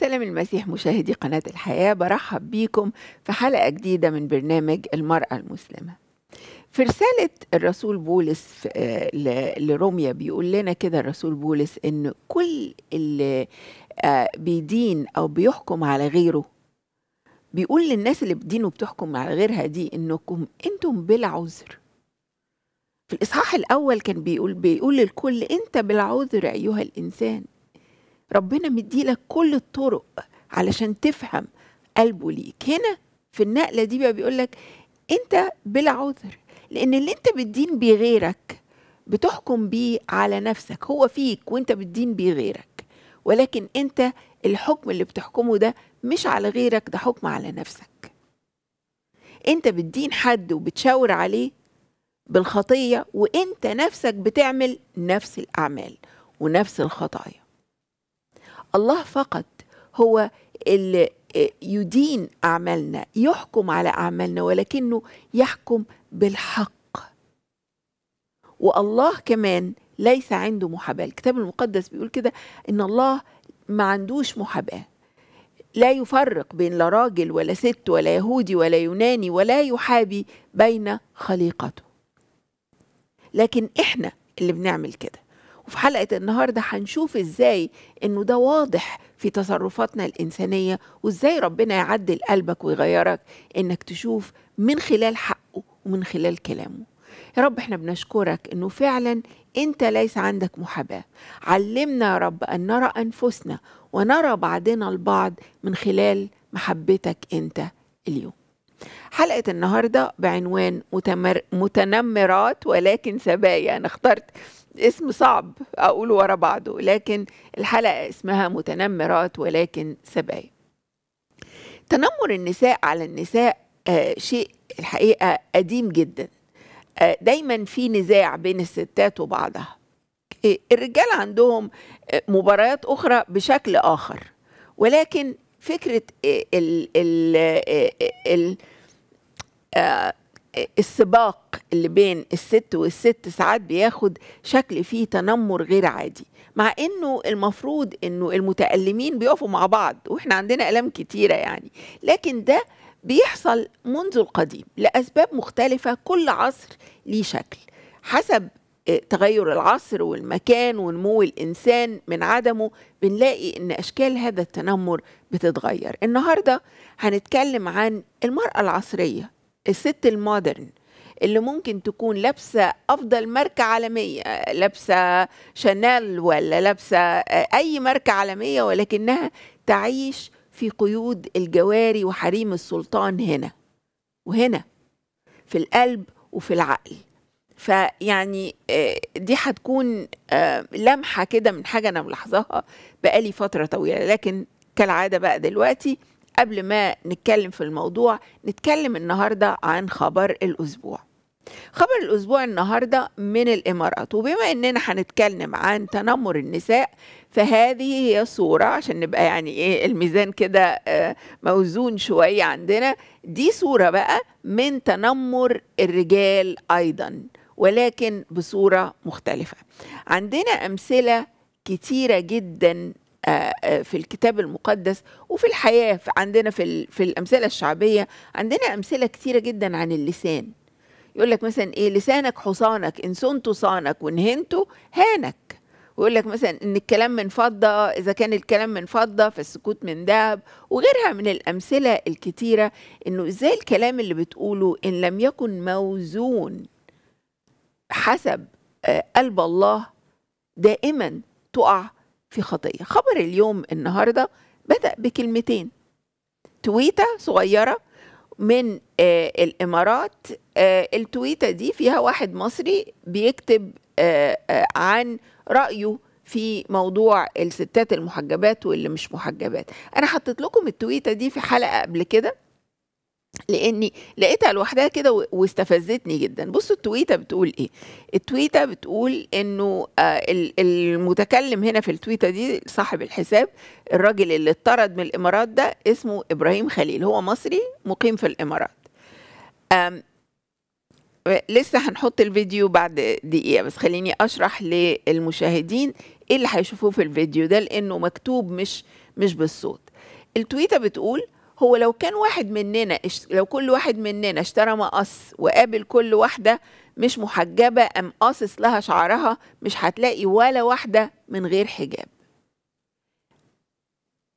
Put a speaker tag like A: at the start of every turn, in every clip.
A: سلام المسيح مشاهدي قناة الحياة برحب بيكم في حلقة جديدة من برنامج المرأة المسلمة في رسالة الرسول بولس آه، لروميا بيقول لنا كده الرسول بولس إن كل اللي آه، بيدين أو بيحكم على غيره بيقول للناس اللي بتدين وبتحكم على غيرها دي إنكم أنتم بلا عذر في الإصحاح الأول كان بيقول بيقول للكل أنت بلا عذر أيها الإنسان ربنا مديلك كل الطرق علشان تفهم قلبه ليك هنا في النقله دي بقى بيقولك انت بلا عذر لان اللي انت بتدين بيه غيرك بتحكم بيه على نفسك هو فيك وانت بتدين بيه غيرك ولكن انت الحكم اللي بتحكمه ده مش على غيرك ده حكم على نفسك انت بتدين حد وبتشاور عليه بالخطيه وانت نفسك بتعمل نفس الاعمال ونفس الخطايا الله فقط هو اللي يدين أعمالنا يحكم على أعمالنا ولكنه يحكم بالحق والله كمان ليس عنده محاباة الكتاب المقدس بيقول كده إن الله ما عندوش محاباة لا يفرق بين لا راجل ولا ست ولا يهودي ولا يوناني ولا يحابي بين خليقته لكن إحنا اللي بنعمل كده وفي حلقة النهاردة هنشوف ازاي انه ده واضح في تصرفاتنا الإنسانية وازاي ربنا يعدل قلبك ويغيرك انك تشوف من خلال حقه ومن خلال كلامه يا رب احنا بنشكرك انه فعلا انت ليس عندك محاباه علمنا يا رب ان نرى انفسنا ونرى بعضنا البعض من خلال محبتك انت اليوم حلقة النهاردة بعنوان متمر... متنمرات ولكن سبايا أنا اخترت اسم صعب أقوله ورا بعضه لكن الحلقة اسمها متنمرات ولكن سبايا تنمر النساء على النساء آه، شيء الحقيقة قديم جدا آه، دايما في نزاع بين الستات وبعضها إيه، الرجال عندهم آه، مباريات أخرى بشكل آخر ولكن فكرة إيه، ال ال ال السباق اللي بين الست والست ساعات بياخد شكل فيه تنمر غير عادي مع انه المفروض انه المتألمين بيقفوا مع بعض واحنا عندنا ألام كتيرة يعني لكن ده بيحصل منذ القديم لأسباب مختلفة كل عصر ليه شكل حسب آه، تغير العصر والمكان ونمو الانسان من عدمه بنلاقي ان اشكال هذا التنمر بتتغير النهارده هنتكلم عن المراه العصريه الست المودرن اللي ممكن تكون لابسه افضل ماركه عالميه لابسه شانيل ولا لابسه اي ماركه عالميه ولكنها تعيش في قيود الجواري وحريم السلطان هنا وهنا في القلب وفي العقل فيعني آه، دي هتكون آه، لمحه كده من حاجه انا ملاحظاها بقالي فتره طويله لكن كالعاده بقى دلوقتي قبل ما نتكلم في الموضوع نتكلم النهارده عن خبر الاسبوع خبر الاسبوع النهارده من الامارات وبما اننا هنتكلم عن تنمر النساء فهذه هي صوره عشان نبقى يعني ايه الميزان كده آه، موزون شويه عندنا دي صوره بقى من تنمر الرجال ايضا ولكن بصوره مختلفه عندنا امثله كتيره جدا آه، آه، في الكتاب المقدس وفي الحياة عندنا في, في الأمثلة الشعبية عندنا أمثلة كثيرة جدا عن اللسان يقول لك مثلا إيه لسانك حصانك إن صنت صانك وإن هانك ويقول لك مثلا إن الكلام من فضة إذا كان الكلام من فضة فالسكوت من ذهب وغيرها من الأمثلة الكثيرة إنه إزاي الكلام اللي بتقوله إن لم يكن موزون حسب آه، قلب الله دائما تقع في خطية خبر اليوم النهاردة بدأ بكلمتين تويتة صغيرة من آه الإمارات آه التويتة دي فيها واحد مصري بيكتب آه آه عن رأيه في موضوع الستات المحجبات واللي مش محجبات أنا حطيت لكم التويتة دي في حلقة قبل كده لاني لقيتها لوحدها كده واستفزتني جدا بصوا التويته بتقول ايه التويته بتقول انه آه، المتكلم هنا في التويته دي صاحب الحساب الراجل اللي اتطرد من الامارات ده اسمه ابراهيم خليل هو مصري مقيم في الامارات لسه هنحط الفيديو بعد دقيقه بس خليني اشرح للمشاهدين ايه اللي هيشوفوه في الفيديو ده لانه مكتوب مش مش بالصوت التويته بتقول هو لو كان واحد مننا لو كل واحد مننا اشترى مقص وقابل كل واحده مش محجبه ام قاصص لها شعرها مش هتلاقي ولا واحده من غير حجاب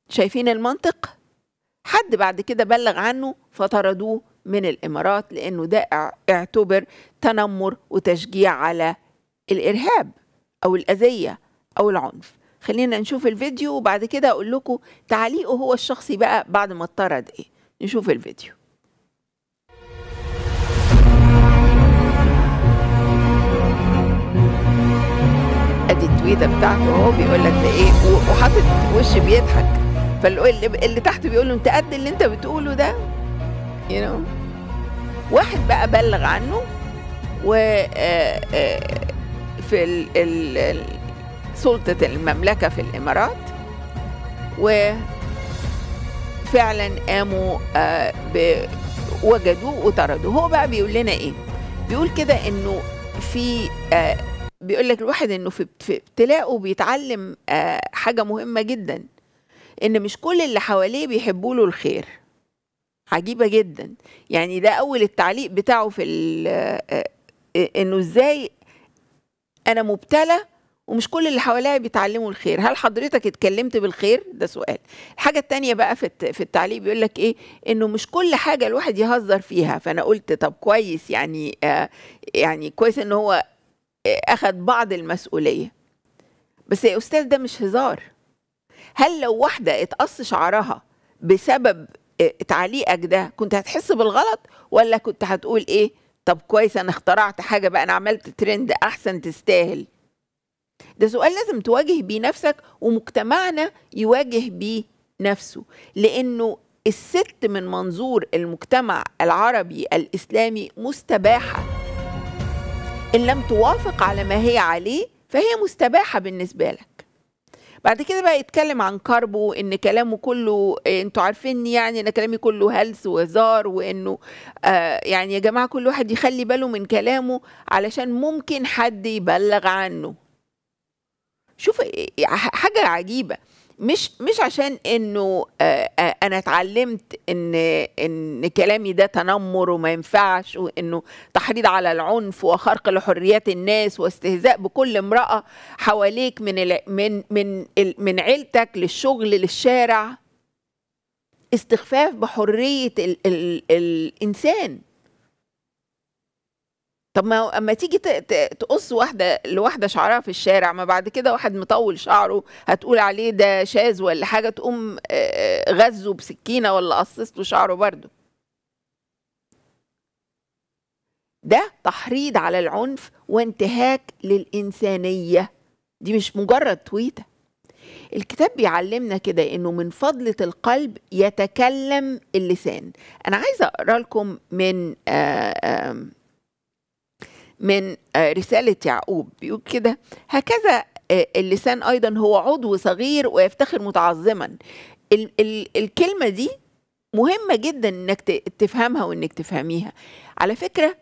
A: شايفين المنطق حد بعد كده بلغ عنه فطردوه من الامارات لانه ده اعتبر تنمر وتشجيع على الارهاب او الاذيه او العنف خلينا نشوف الفيديو وبعد كده اقول لكم تعليقه هو الشخصي بقى بعد ما اطرد ايه نشوف الفيديو ادي التويته بتاعته اهو بيقول لك ده ايه وحاطط وش بيضحك فاللي تحت بيقول له انت قد اللي انت بتقوله ده يو you know? واحد بقى بلغ عنه و آه، آه، في ال ال سلطة المملكة في الإمارات وفعلا قاموا آه، وجدوه وطردوه هو بقى بيقول لنا إيه بيقول كده إنه في آه، بيقول لك الواحد إنه في ابتلاءه بيتعلم آه، حاجة مهمة جدا إن مش كل اللي حواليه بيحبوا له الخير عجيبة جدا يعني ده أول التعليق بتاعه في إنه إزاي أنا مبتلى ومش كل اللي حواليها بيتعلموا الخير هل حضرتك اتكلمت بالخير ده سؤال الحاجه التانية بقى في في التعليق بيقول لك ايه انه مش كل حاجه الواحد يهزر فيها فانا قلت طب كويس يعني آه يعني كويس ان هو آه، اخذ بعض المسؤوليه بس يا استاذ ده مش هزار هل لو واحده اتقص شعرها بسبب آه، تعليقك ده كنت هتحس بالغلط ولا كنت هتقول ايه طب كويس انا اخترعت حاجه بقى انا عملت ترند احسن تستاهل ده سؤال لازم تواجه بيه نفسك ومجتمعنا يواجه بيه نفسه لأنه الست من منظور المجتمع العربي الإسلامي مستباحة إن لم توافق على ما هي عليه فهي مستباحة بالنسبة لك بعد كده بقى يتكلم عن كاربو ان كلامه كله انتوا عارفين يعني انا كلامي كله هلس وهزار وانه آه يعني يا جماعه كل واحد يخلي باله من كلامه علشان ممكن حد يبلغ عنه شوف إيه، إيه، حاجه عجيبه مش مش عشان انه آه، آه، انا اتعلمت ان ان كلامي ده تنمر وما ينفعش وانه تحريض على العنف وخرق لحريات الناس واستهزاء بكل امراه حواليك من من من من عيلتك للشغل للشارع استخفاف بحريه الـ الـ الانسان طب ما اما تيجي تقص واحده لواحده شعرها في الشارع ما بعد كده واحد مطول شعره هتقول عليه ده شاذ ولا حاجه تقوم غزه بسكينه ولا قصصته شعره برده ده تحريض على العنف وانتهاك للانسانيه دي مش مجرد تويته الكتاب بيعلمنا كده انه من فضله القلب يتكلم اللسان انا عايزه اقرا لكم من آآ آآ من آه، رسالة يعقوب بيقول كده هكذا آه، اللسان أيضا هو عضو صغير ويفتخر متعظما ال- ال- الكلمة دي مهمة جدا إنك تفهمها وإنك تفهميها على فكرة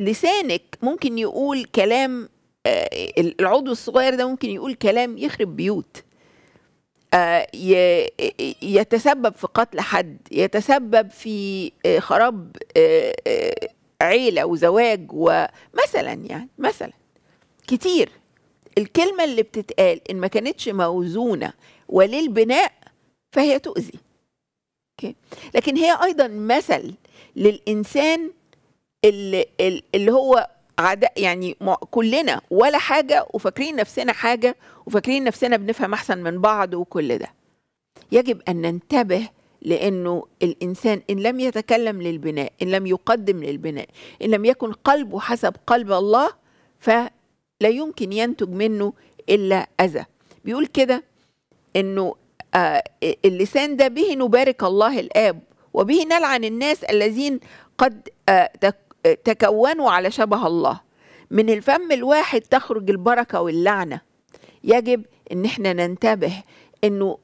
A: لسانك ممكن يقول كلام آه، العضو الصغير ده ممكن يقول كلام يخرب بيوت يتسبب في قتل حد يتسبب في خراب عيلة وزواج ومثلا يعني مثلا كتير الكلمة اللي بتتقال إن ما كانتش موزونة وللبناء فهي تؤذي أوكي. لكن هي أيضا مثل للإنسان اللي, اللي هو عدا يعني كلنا ولا حاجة وفاكرين نفسنا حاجة وفاكرين نفسنا بنفهم أحسن من بعض وكل ده يجب أن ننتبه لأنه الإنسان إن لم يتكلم للبناء إن لم يقدم للبناء إن لم يكن قلبه حسب قلب الله فلا يمكن ينتج منه إلا أذى بيقول كده إنه آه اللسان ده به نبارك الله الآب وبه نلعن الناس الذين قد آه تكونوا على شبه الله من الفم الواحد تخرج البركة واللعنة يجب ان احنا ننتبه انه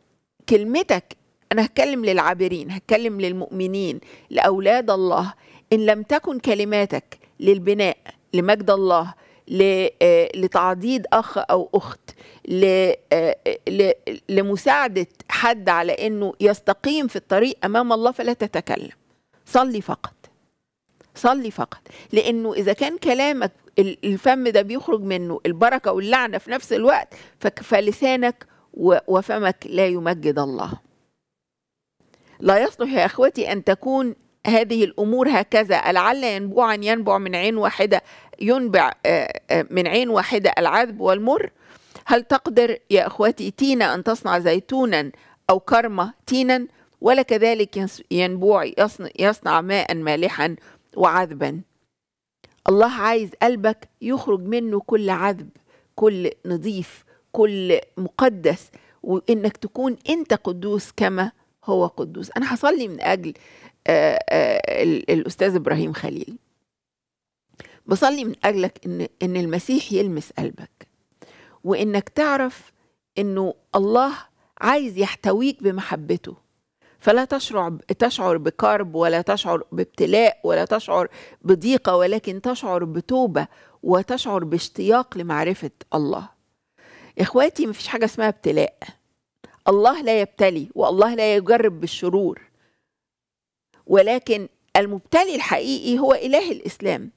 A: كلمتك أنا هتكلم للعابرين هتكلم للمؤمنين لأولاد الله إن لم تكن كلماتك للبناء لمجد الله آه، لتعضيد أخ أو أخت آه، لمساعدة حد على أنه يستقيم في الطريق أمام الله فلا تتكلم صلي فقط صلي فقط لأنه إذا كان كلامك الفم ده بيخرج منه البركة واللعنة في نفس الوقت فلسانك وفمك لا يمجد الله لا يصلح يا اخوتي ان تكون هذه الامور هكذا لعل ينبوعا ينبع من عين واحده ينبع آه، آه، من عين واحده العذب والمر هل تقدر يا اخوتي تينا ان تصنع زيتونا او كرمه تينا ولا كذلك ينبوع يصنع ماء مالحا وعذبا الله عايز قلبك يخرج منه كل عذب كل نظيف كل مقدس وانك تكون انت قدوس كما هو قدوس أنا هصلي من أجل آه، آه، الأستاذ إبراهيم خليل بصلي من أجلك إن إن المسيح يلمس قلبك وإنك تعرف إنه الله عايز يحتويك بمحبته فلا تشعر تشعر بكرب ولا تشعر بابتلاء ولا تشعر بضيقة ولكن تشعر بتوبة وتشعر باشتياق لمعرفة الله إخواتي مفيش حاجة اسمها ابتلاء الله لا يبتلي والله لا يجرب بالشرور ولكن المبتلي الحقيقي هو إله الإسلام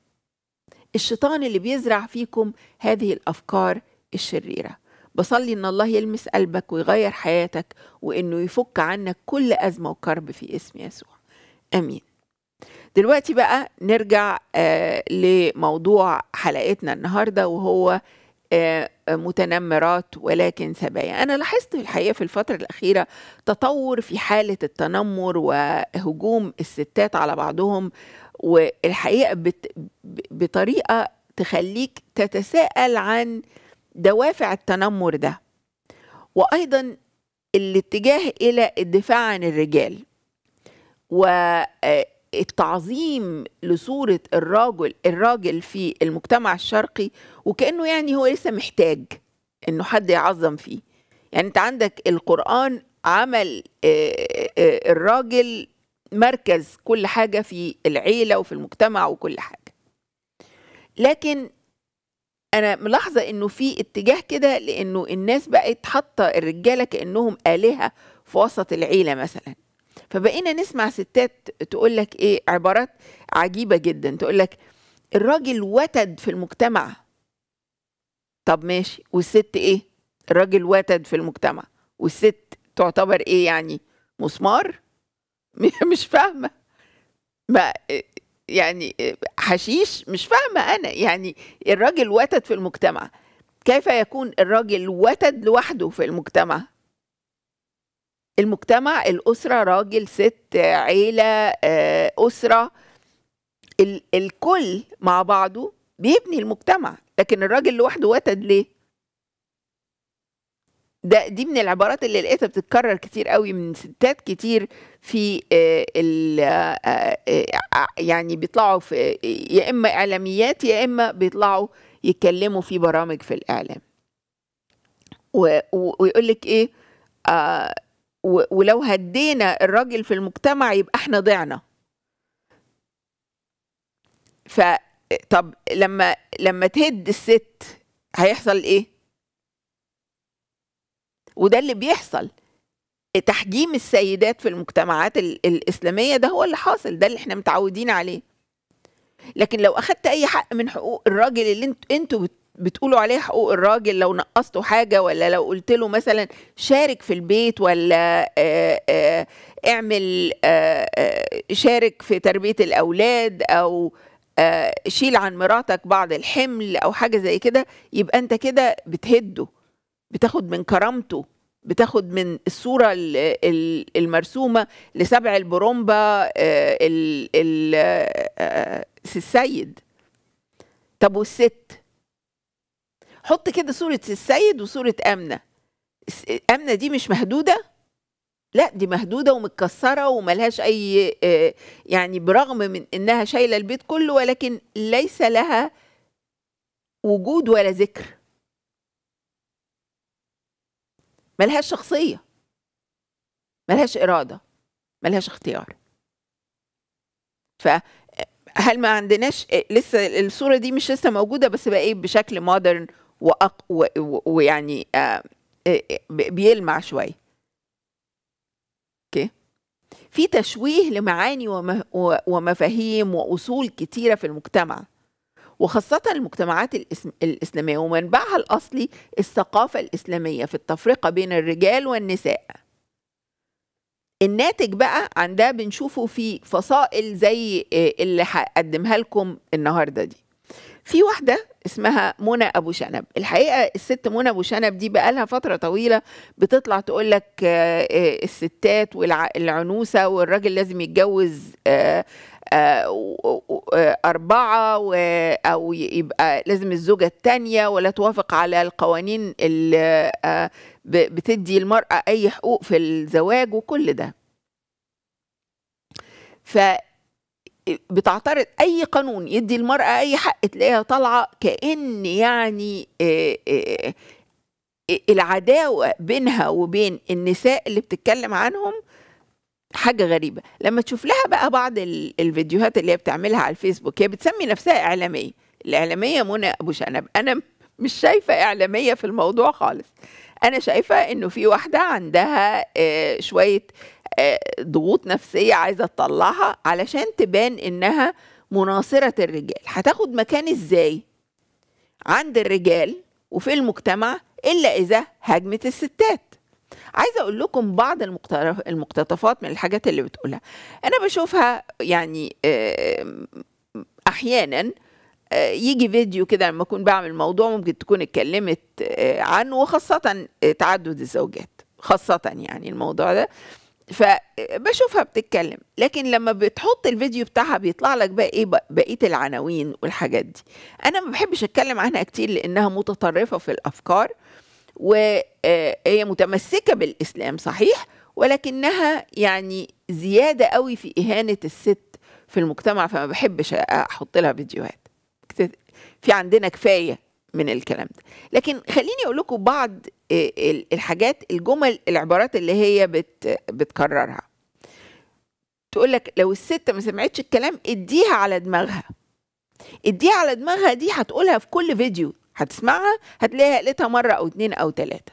A: الشيطان اللي بيزرع فيكم هذه الأفكار الشريرة بصلي إن الله يلمس قلبك ويغير حياتك وإنه يفك عنك كل أزمة وكرب في اسم يسوع أمين دلوقتي بقى نرجع آه لموضوع حلقتنا النهاردة وهو آه، متنمرات ولكن سبايا أنا لاحظت الحقيقة في الفترة الأخيرة تطور في حالة التنمر وهجوم الستات على بعضهم والحقيقة بت... بطريقة تخليك تتساءل عن دوافع التنمر ده وأيضا الاتجاه إلى الدفاع عن الرجال و آه، التعظيم لصورة الراجل الراجل في المجتمع الشرقي وكأنه يعني هو لسه محتاج إنه حد يعظم فيه يعني أنت عندك القرآن عمل آه، آه، آه، الراجل مركز كل حاجة في العيلة وفي المجتمع وكل حاجة لكن أنا ملاحظة إنه في اتجاه كده لإنه الناس بقت حاطة الرجالة كأنهم آلهة في وسط العيلة مثلاً فبقينا نسمع ستات تقول لك ايه عبارات عجيبه جدا تقول لك الراجل وتد في المجتمع طب ماشي والست ايه الراجل وتد في المجتمع والست تعتبر ايه يعني مسمار مش فاهمه ما يعني حشيش مش فاهمه انا يعني الراجل وتد في المجتمع كيف يكون الراجل وتد لوحده في المجتمع المجتمع الأسرة راجل ست عيلة آه، أسرة الكل مع بعضه بيبني المجتمع لكن الراجل لوحده وتد ليه ده دي من العبارات اللي لقيتها بتتكرر كتير قوي من ستات كتير في آه، ال آه، يعني بيطلعوا في يا اما اعلاميات يا اما بيطلعوا يتكلموا في برامج في الاعلام ويقول لك ايه آه ولو هدينا الراجل في المجتمع يبقى احنا ضعنا ف طب لما لما تهد الست هيحصل ايه وده اللي بيحصل تحجيم السيدات في المجتمعات الاسلاميه ده هو اللي حاصل ده اللي احنا متعودين عليه لكن لو اخدت اي حق من حقوق الراجل اللي انتوا انتوا بتقولوا عليه حقوق الراجل لو نقصته حاجه ولا لو قلت له مثلا شارك في البيت ولا آآ آه، آآ آه، اعمل آآ آه، شارك في تربيه الاولاد او شيل عن مراتك بعض الحمل او حاجه زي كده يبقى انت كده بتهده بتاخد من كرامته بتاخد من الصوره المرسومه لسبع البرومبا السيد طب والست حط كده صورة السيد وصورة آمنة آمنة دي مش مهدودة لا دي مهدودة ومتكسرة وملهاش أي آه، يعني برغم من إنها شايلة البيت كله ولكن ليس لها وجود ولا ذكر ملهاش شخصية ملهاش إرادة ملهاش اختيار فهل آه، ما عندناش آه، لسه الصورة دي مش لسه موجودة بس بقى إيه بشكل مودرن ويعني آه، آه، بيلمع شويه اوكي في تشويه لمعاني ومفاهيم واصول كتيره في المجتمع وخاصة المجتمعات الإسلامية ومنبعها الأصلي الثقافة الإسلامية في التفرقة بين الرجال والنساء الناتج بقى عن ده بنشوفه في فصائل زي آه، اللي هقدمها لكم النهاردة دي في واحده اسمها منى ابو شنب الحقيقه الست منى ابو شنب دي بقالها فتره طويله بتطلع تقول لك آه، آه، الستات والعنوسه والراجل لازم يتجوز آه، أربعة أو يبقى لازم الزوجة التانية ولا توافق على القوانين اللي بتدي المرأة أي حقوق في الزواج وكل ده بتعترض اي قانون يدي المراه اي حق تلاقيها طالعه كان يعني آه، آه، آه، العداوه بينها وبين النساء اللي بتتكلم عنهم حاجه غريبه لما تشوف لها بقى بعض الفيديوهات اللي هي بتعملها على الفيسبوك هي بتسمي نفسها اعلاميه الاعلاميه منى ابو شنب انا مش شايفه اعلاميه في الموضوع خالص انا شايفه انه في واحده عندها شويه آه، ضغوط نفسيه عايزه تطلعها علشان تبان انها مناصره الرجال هتاخد مكان ازاي عند الرجال وفي المجتمع الا اذا هاجمت الستات عايزه اقول لكم بعض المقتطفات من الحاجات اللي بتقولها انا بشوفها يعني آه، احيانا آه، يجي فيديو كده لما اكون بعمل موضوع ممكن تكون اتكلمت عنه وخاصه تعدد الزوجات خاصه يعني الموضوع ده فبشوفها بتتكلم لكن لما بتحط الفيديو بتاعها بيطلع لك بقى ايه بقيه العناوين والحاجات دي انا ما بحبش اتكلم عنها كتير لانها متطرفه في الافكار وهي آه، متمسكه بالاسلام صحيح ولكنها يعني زياده قوي في اهانه الست في المجتمع فما بحبش احط لها فيديوهات في عندنا كفايه من الكلام ده لكن خليني اقول لكم بعض آه، الحاجات الجمل العبارات اللي هي بت بتكررها تقول لك لو الست ما سمعتش الكلام اديها على دماغها اديها على دماغها دي هتقولها في كل فيديو هتسمعها هتلاقيها قالتها مرة أو اتنين أو تلاتة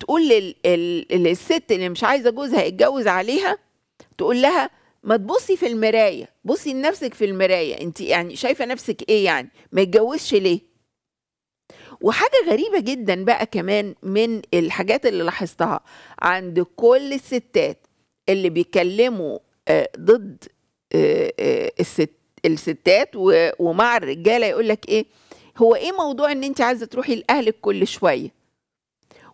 A: تقول للست اللي مش عايزة جوزها يتجوز عليها تقول لها ما تبصي في المرايه بصي لنفسك في المرايه انت يعني شايفه نفسك ايه يعني ما يتجوزش ليه وحاجه غريبه جدا بقى كمان من الحاجات اللي لاحظتها عند كل الستات اللي بيتكلموا آه، ضد آه، آه، الست الستات ومع الرجاله يقول لك ايه هو ايه موضوع ان انت عايزه تروحي لاهلك كل شويه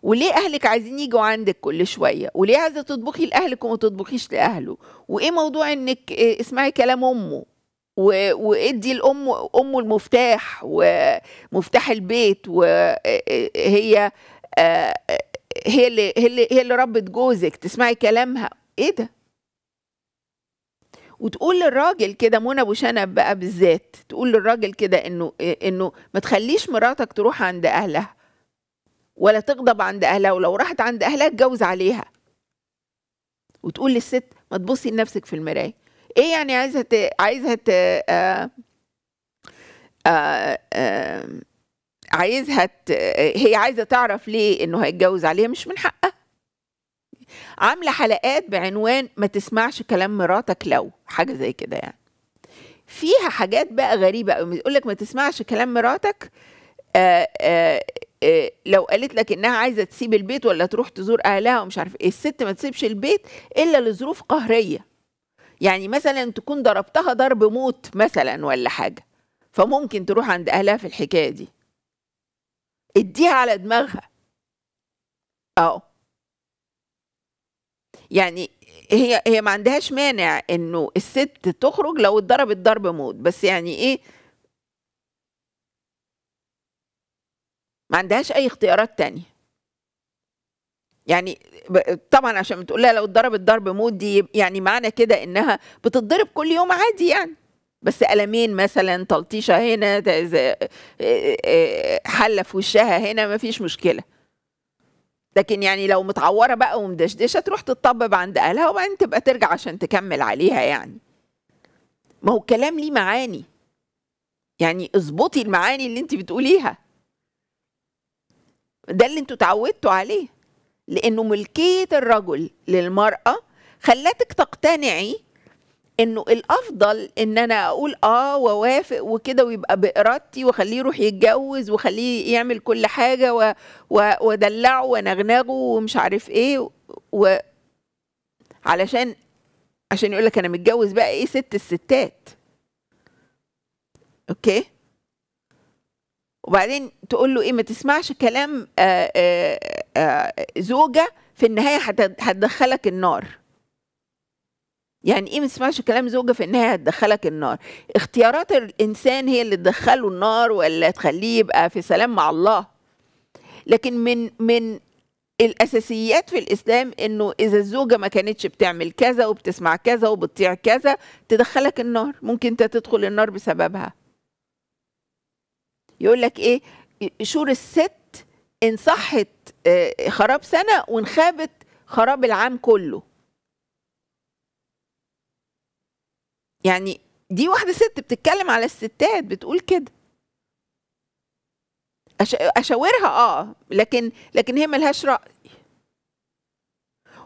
A: وليه اهلك عايزين يجوا عندك كل شويه وليه عايزه تطبخي لاهلك وما تطبخيش لاهله وايه موضوع انك آه، اسمعي كلام امه وادي الام امه المفتاح ومفتاح البيت وهي آه، آه، هي اللي هي اللي هي اللي ربت جوزك تسمعي كلامها ايه ده وتقول للراجل كده منى ابو شنب بقى بالذات تقول للراجل كده انه انه ما تخليش مراتك تروح عند اهلها ولا تغضب عند أهلها ولو راحت عند أهلها اتجوز عليها وتقول للست ما تبصي لنفسك في المراية ايه يعني عايزة ت... عايزة ت... آ... آه، آ... آه، آ... آه، عايزها ت... هي عايزة تعرف ليه انه هيتجوز عليها مش من حقها عاملة حلقات بعنوان ما تسمعش كلام مراتك لو حاجة زي كده يعني فيها حاجات بقى غريبة قوي يقول لك ما تسمعش كلام مراتك آ... آ... آه، لو قالت لك انها عايزه تسيب البيت ولا تروح تزور اهلها ومش عارف ايه الست ما تسيبش البيت الا لظروف قهريه يعني مثلا تكون ضربتها ضرب موت مثلا ولا حاجه فممكن تروح عند اهلها في الحكايه دي اديها على دماغها اه يعني هي هي ما عندهاش مانع انه الست تخرج لو اتضربت ضرب موت بس يعني ايه ما عندهاش اي اختيارات تانية يعني طبعا عشان بتقول لها لو اتضربت ضرب موت دي يعني معنى كده انها بتتضرب كل يوم عادي يعني بس ألمين مثلا تلطيشة هنا حلة في وشها هنا مفيش مشكلة لكن يعني لو متعوره بقى ومدشدشه تروح تطبب عند اهلها وبعدين تبقى ترجع عشان تكمل عليها يعني ما هو الكلام ليه معاني يعني اظبطي المعاني اللي انت بتقوليها ده اللي انتوا اتعودتوا عليه لانه ملكيه الرجل للمراه خلتك تقتنعي انه الافضل ان انا اقول اه واوافق وكده ويبقى بارادتي واخليه يروح يتجوز واخليه يعمل كل حاجه و... و... ودلعه ونغنغه ومش عارف ايه و... علشان عشان يقول لك انا متجوز بقى ايه ست الستات اوكي وبعدين تقول له ايه ما تسمعش كلام آآ آه، آآ آه، آه، زوجه في النهايه هتدخلك النار يعني ايه ما تسمعش كلام زوجه في النهايه هتدخلك النار اختيارات الانسان هي اللي تدخله النار ولا تخليه يبقى في سلام مع الله لكن من من الاساسيات في الاسلام انه اذا الزوجه ما كانتش بتعمل كذا وبتسمع كذا وبتطيع كذا تدخلك النار ممكن انت تدخل النار بسببها يقول لك ايه شور الست ان صحت آه، خراب سنه وان خابت خراب العام كله يعني دي واحده ست بتتكلم على الستات بتقول كده اشاورها اه لكن لكن هي ملهاش راي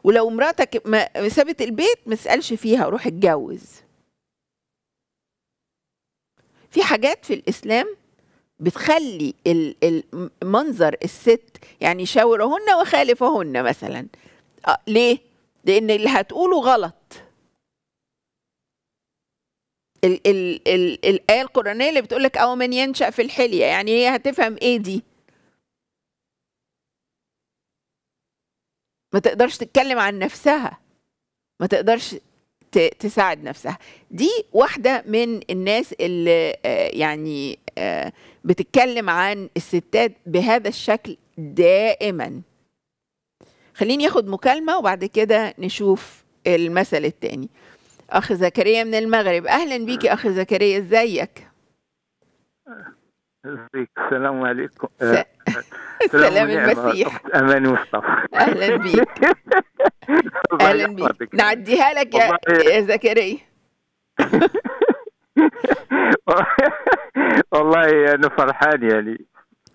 A: ولو مراتك ما سابت البيت ما تسالش فيها روح اتجوز في حاجات في الاسلام بتخلي منظر الست يعني شاورهن وخالفهن مثلا أه ليه لان اللي هتقوله غلط ال ال ال الايه القرانيه اللي بتقولك او من ينشا في الحليه يعني هي هتفهم ايه دي ما تقدرش تتكلم عن نفسها ما تقدرش تساعد نفسها دي واحده من الناس اللي آه، يعني آه، بتتكلم عن الستات بهذا الشكل دائما خليني اخد مكالمة وبعد كده نشوف المثل التاني اخ زكريا من المغرب اهلا بيك اخ زكريا ازيك
B: ازيك السلام عليكم آه، سلام المسيح اماني مصطفى اهلا بيك
A: اهلا
B: بيك نعديها لك يا, يا
A: زكريا
B: والله انا فرحان يعني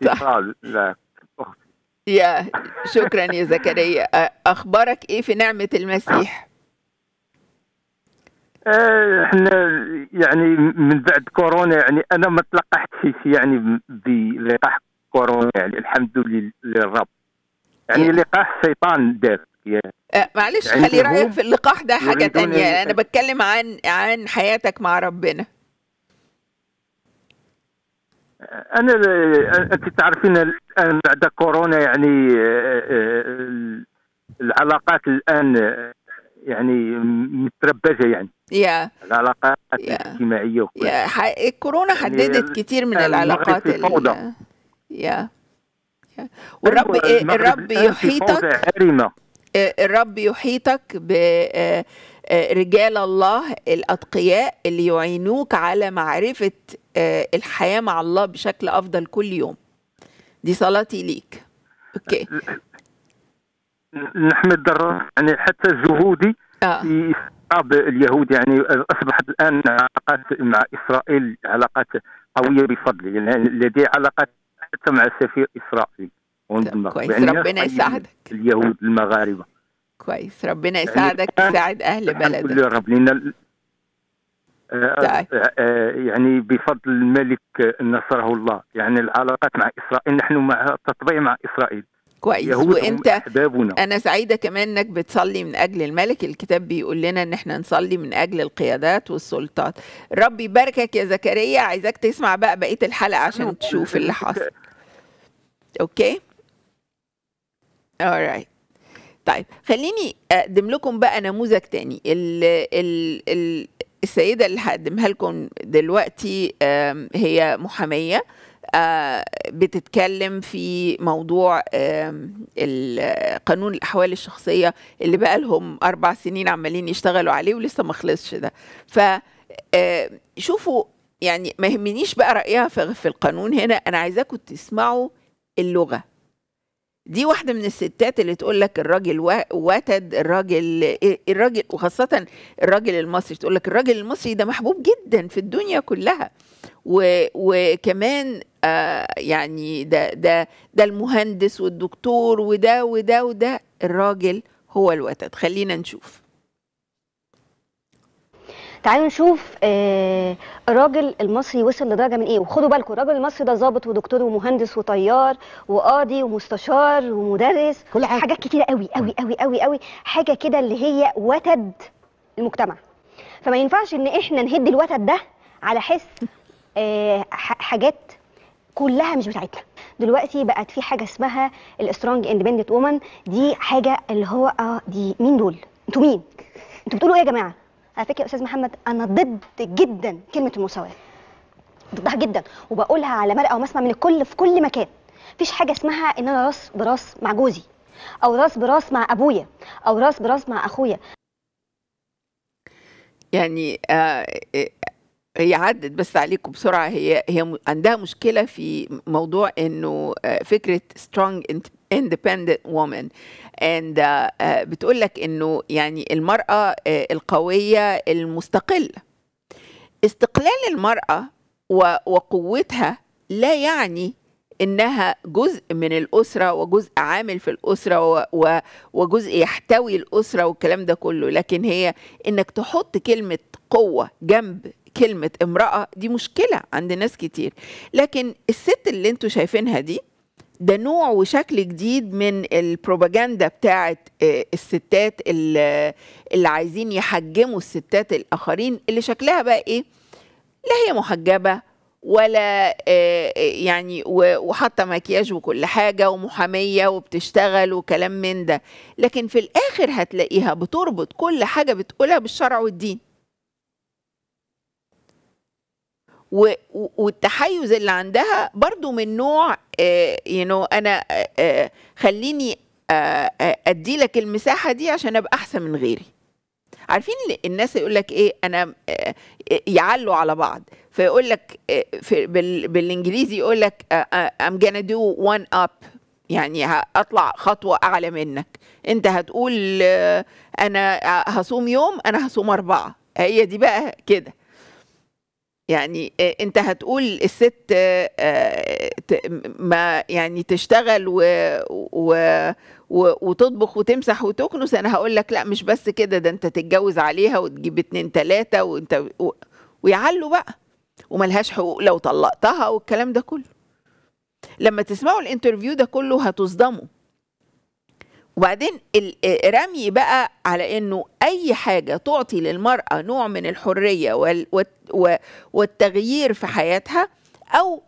B: صح. لا
A: يا شكرا يا زكريا اخبارك ايه في نعمه المسيح
B: آه، احنا يعني من بعد كورونا يعني انا ما تلقحتش يعني بلقاح كورونا يعني الحمد لله للرب يعني لقاح شيطان دار
A: آه، معلش يعني خلي رايك في اللقاح ده حاجه يعني تانية يعني انا بتكلم عن عن حياتك مع ربنا
B: انا انت تعرفين الان بعد كورونا يعني آه، آه، العلاقات الان يعني متربجه يعني يا yeah. العلاقات yeah. الاجتماعيه وكل yeah. ح...
A: الكورونا يعني حددت كتير من العلاقات الفوضى يا يا أيوة، والرب الرب يحيطك الرب يحيطك برجال آه، آه، الله الأتقياء اللي يعينوك على معرفة آه، الحياة مع الله بشكل أفضل كل يوم دي صلاتي ليك أوكي
B: نحمد الرب يعني حتى جهودي آه. الخطاب اليهودي يعني اصبحت الان علاقات مع اسرائيل علاقات قويه بفضل يعني لدي علاقات حتى مع سفير اسرائيل كويس يعني ربنا يساعدك اليهود المغاربه
A: كويس ربنا يعني يساعدك آه، يساعد تساعد اهل بلدك الحمد
B: رب لنا آه، طيب. آه، يعني بفضل الملك نصره الله يعني العلاقات مع اسرائيل نحن مع تطبيع مع اسرائيل كويس وانت أحبابنا.
A: انا سعيده كمان انك بتصلي من اجل الملك الكتاب بيقول لنا ان احنا نصلي من اجل القيادات والسلطات ربي يباركك يا زكريا عايزاك تسمع بقى بقيه الحلقه عشان تشوف اللي حصل اوكي alright طيب خليني اقدم لكم بقى نموذج تاني ال ال ال السيده اللي هقدمها لكم دلوقتي هي محاميه آه، بتتكلم في موضوع قانون الاحوال الشخصيه اللي بقى لهم اربع سنين عمالين يشتغلوا عليه ولسه ما خلصش ده ف آه، شوفوا يعني ما يهمنيش بقى رايها في القانون هنا انا عايزاكم تسمعوا اللغه دي واحده من الستات اللي تقول لك الراجل وتد الراجل إيه، الراجل وخاصه الراجل المصري تقول لك الراجل المصري ده محبوب جدا في الدنيا كلها و وكمان آه يعني ده ده ده المهندس والدكتور وده وده وده الراجل هو الوتد خلينا نشوف تعالوا نشوف آه
C: الراجل المصري وصل لدرجه من ايه وخدوا بالكم الراجل المصري ده ظابط ودكتور ومهندس وطيار وقاضي ومستشار ومدرس كل حاجة. حاجات كتيره قوي قوي قوي قوي قوي حاجه كده اللي هي وتد المجتمع فما ينفعش ان احنا نهد الوتد ده على حس آه حاجات كلها مش بتاعتنا دلوقتي بقت في حاجه اسمها الاسترونج اندبندنت وومن دي حاجه اللي هو اه دي مين دول انتوا مين انتوا بتقولوا ايه يا جماعه على فكره يا استاذ محمد انا ضد جدا كلمه المساواه ضدها جدا وبقولها على مرأة ومسمع من الكل في كل مكان مفيش حاجه اسمها ان انا راس براس مع جوزي او راس براس مع ابويا او راس براس مع اخويا
A: يعني آه, آه، هي عدت بس عليكم بسرعه هي هي عندها مشكله في موضوع انه آه، فكره strong independent woman and آه، آه، بتقول لك انه يعني المراه القويه المستقله استقلال المراه وقوتها لا يعني انها جزء من الاسره وجزء عامل في الاسره وجزء يحتوي الاسره والكلام ده كله لكن هي انك تحط كلمه قوه جنب كلمه امراه دي مشكله عند ناس كتير لكن الست اللي انتوا شايفينها دي ده نوع وشكل جديد من البروباجندا بتاعت آه، الستات اللي, اللي عايزين يحجموا الستات الاخرين اللي شكلها بقى ايه لا هي محجبه ولا آه، آه، يعني وحاطه مكياج وكل حاجه ومحاميه وبتشتغل وكلام من ده لكن في الاخر هتلاقيها بتربط كل حاجه بتقولها بالشرع والدين والتحيز اللي عندها برضو من نوع يو آه، نو انا آه، آه، خليني ادي لك المساحه دي عشان ابقى احسن من غيري عارفين الناس يقول لك ايه انا يعلوا على بعض فيقول لك في بالانجليزي يقول لك ام gonna دو وان اب يعني هطلع خطوه اعلى منك انت هتقول انا هصوم يوم انا هصوم اربعه هي دي بقى كده يعني آه، انت هتقول الست آه، آه، ما يعني تشتغل و و وتطبخ وتمسح وتكنس انا هقول لك لا مش بس كده ده انت تتجوز عليها وتجيب اتنين تلاتة وانت ويعلوا بقى وملهاش حقوق لو طلقتها والكلام ده كله لما تسمعوا الانترفيو ده كله هتصدموا وبعدين آه، رمي بقى على انه اي حاجه تعطي للمراه نوع من الحريه والتغيير في حياتها او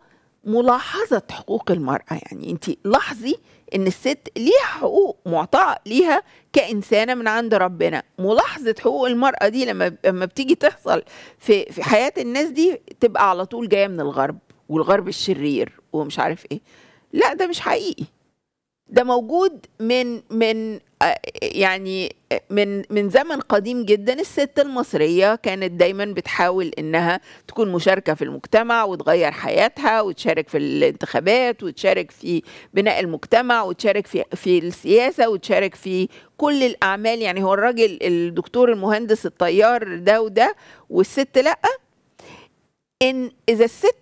A: ملاحظه حقوق المراه يعني انت لاحظي ان الست ليها حقوق معطاه ليها كانسانه من عند ربنا ملاحظه حقوق المراه دي لما لما بتيجي تحصل في في حياه الناس دي تبقى على طول جايه من الغرب والغرب الشرير ومش عارف ايه لا ده مش حقيقي ده موجود من من آه، يعني من من زمن قديم جدا الست المصريه كانت دايما بتحاول انها تكون مشاركه في المجتمع وتغير حياتها وتشارك في الانتخابات وتشارك في بناء المجتمع وتشارك في في السياسه وتشارك في كل الاعمال يعني هو الراجل الدكتور المهندس الطيار ده وده والست لا ان اذا الست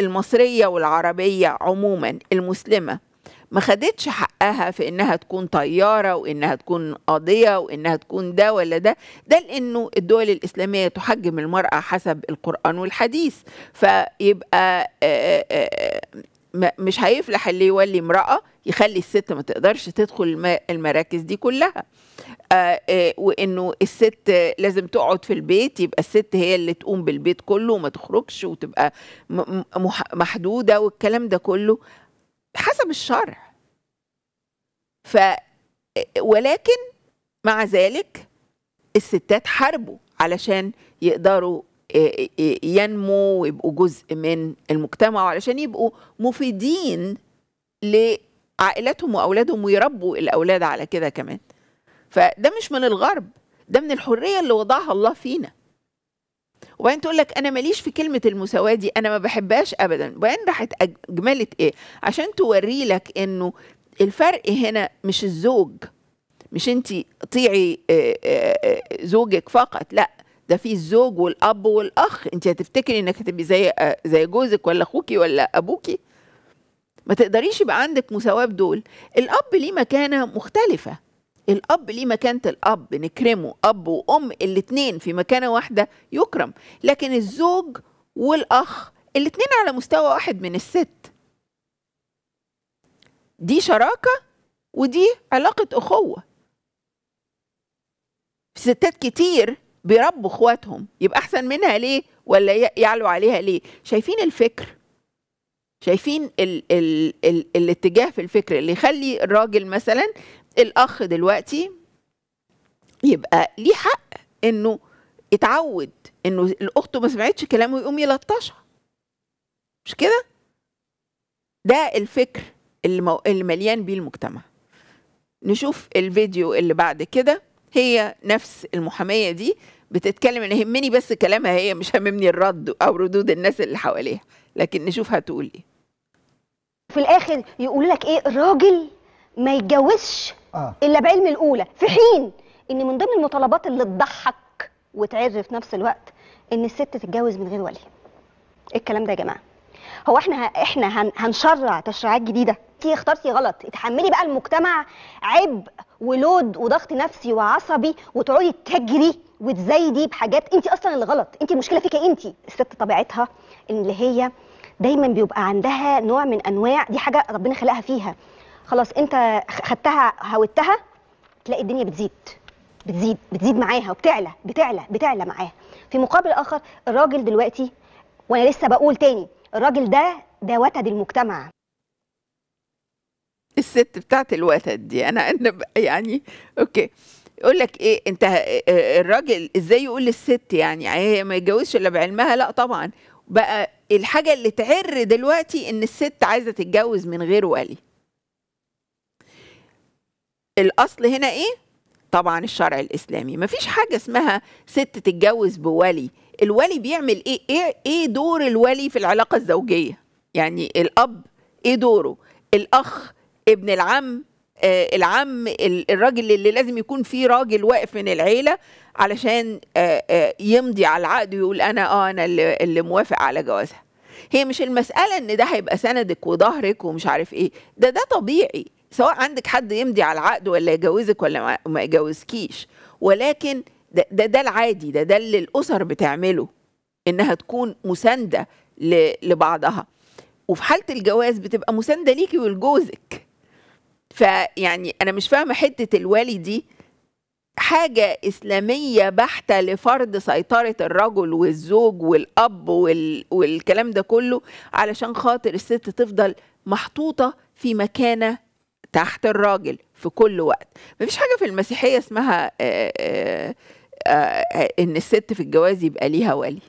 A: المصريه والعربيه عموما المسلمه ما خدتش حقها في انها تكون طياره وانها تكون قاضيه وانها تكون ده ولا ده ده لانه الدول الاسلاميه تحجم المراه حسب القران والحديث فيبقى آه، آه، آه، مش هيفلح اللي يولي امراه يخلي الست ما تقدرش تدخل المراكز دي كلها وانه الست لازم تقعد في البيت يبقى الست هي اللي تقوم بالبيت كله وما تخرجش وتبقى محدوده والكلام ده كله حسب الشرع ف ولكن مع ذلك الستات حاربوا علشان يقدروا آه، آه، ينموا ويبقوا جزء من المجتمع وعلشان يبقوا مفيدين لعائلتهم واولادهم ويربوا الاولاد على كده كمان فده مش من الغرب ده من الحريه اللي وضعها الله فينا وبعدين تقول لك انا ماليش في كلمه المساواه دي انا ما بحبهاش ابدا وبعدين راحت اجملت ايه عشان توري لك انه الفرق هنا مش الزوج مش انت طيعي زوجك فقط لا ده في الزوج والاب والاخ انت هتفتكري انك هتبقي زي زي جوزك ولا اخوكي ولا ابوكي ما تقدريش يبقى عندك مساواه بدول الاب ليه مكانه مختلفه الاب ليه مكانه الاب نكرمه اب وام الاثنين في مكانه واحده يكرم لكن الزوج والاخ الاثنين على مستوى واحد من الست دي شراكه ودي علاقه اخوه ستات كتير بيربوا اخواتهم يبقى احسن منها ليه ولا يعلو عليها ليه شايفين الفكر شايفين ال ال ال الاتجاه في الفكر اللي يخلي الراجل مثلا الاخ دلوقتي يبقى ليه حق انه اتعود انه الاخت ما سمعتش كلامه يقوم يلطشها مش كده ده الفكر اللي, اللي مليان بيه المجتمع نشوف الفيديو اللي بعد كده هي نفس المحاميه دي بتتكلم ان يهمني بس كلامها هي مش هممني الرد او ردود الناس اللي حواليها لكن نشوف هتقول ايه
C: في الاخر يقول لك ايه راجل ما يتجوزش آه. الا بعلم الاولى في حين ان من ضمن المطالبات اللي تضحك وتعر في نفس الوقت ان الست تتجوز من غير ولي ايه الكلام ده يا جماعه هو احنا احنا هن هنشرع تشريعات جديده انت اخترتي غلط اتحملي بقى المجتمع عبء ولود وضغط نفسي وعصبي وتقعدي تجري وتزايدي بحاجات انت اصلا اللي غلط انت المشكله فيك انت الست طبيعتها اللي هي دايما بيبقى عندها نوع من انواع دي حاجه ربنا خلقها فيها خلاص انت خدتها هودتها تلاقي الدنيا بتزيد بتزيد بتزيد معاها وبتعلى بتعلى بتعلى معاها في مقابل اخر الراجل دلوقتي وانا لسه بقول تاني الراجل ده ده وتد المجتمع
A: الست بتاعت الوتد دي انا انا يعني اوكي يقول لك ايه انت آه، آه، الراجل ازاي يقول للست يعني هي ما يتجوزش الا بعلمها لا طبعا بقى الحاجه اللي تعر دلوقتي ان الست عايزه تتجوز من غير ولي الاصل هنا ايه طبعا الشرع الاسلامي مفيش حاجه اسمها ست تتجوز بولي الولي بيعمل ايه ايه ايه دور الولي في العلاقه الزوجيه يعني الاب ايه دوره الاخ ابن العم آه العم الراجل اللي لازم يكون فيه راجل واقف من العيله علشان آه آه يمضي على العقد ويقول انا اه انا اللي, اللي موافق على جوازها هي مش المساله ان ده هيبقى سندك وظهرك ومش عارف ايه ده ده طبيعي سواء عندك حد يمضي على العقد ولا يجوزك ولا ما يجوزكيش ولكن ده ده, ده العادي ده ده اللي الاسر بتعمله انها تكون مسانده لبعضها وفي حاله الجواز بتبقى مسانده ليكي ولجوزك فيعني انا مش فاهمه حته الوالي دي حاجه اسلاميه بحته لفرض سيطره الرجل والزوج والاب وال... والكلام ده كله علشان خاطر الست تفضل محطوطه في مكانه تحت الراجل في كل وقت مفيش حاجة في المسيحية اسمها آآ آه، آآ آه، آه، ان الست في الجواز يبقى ليها ولي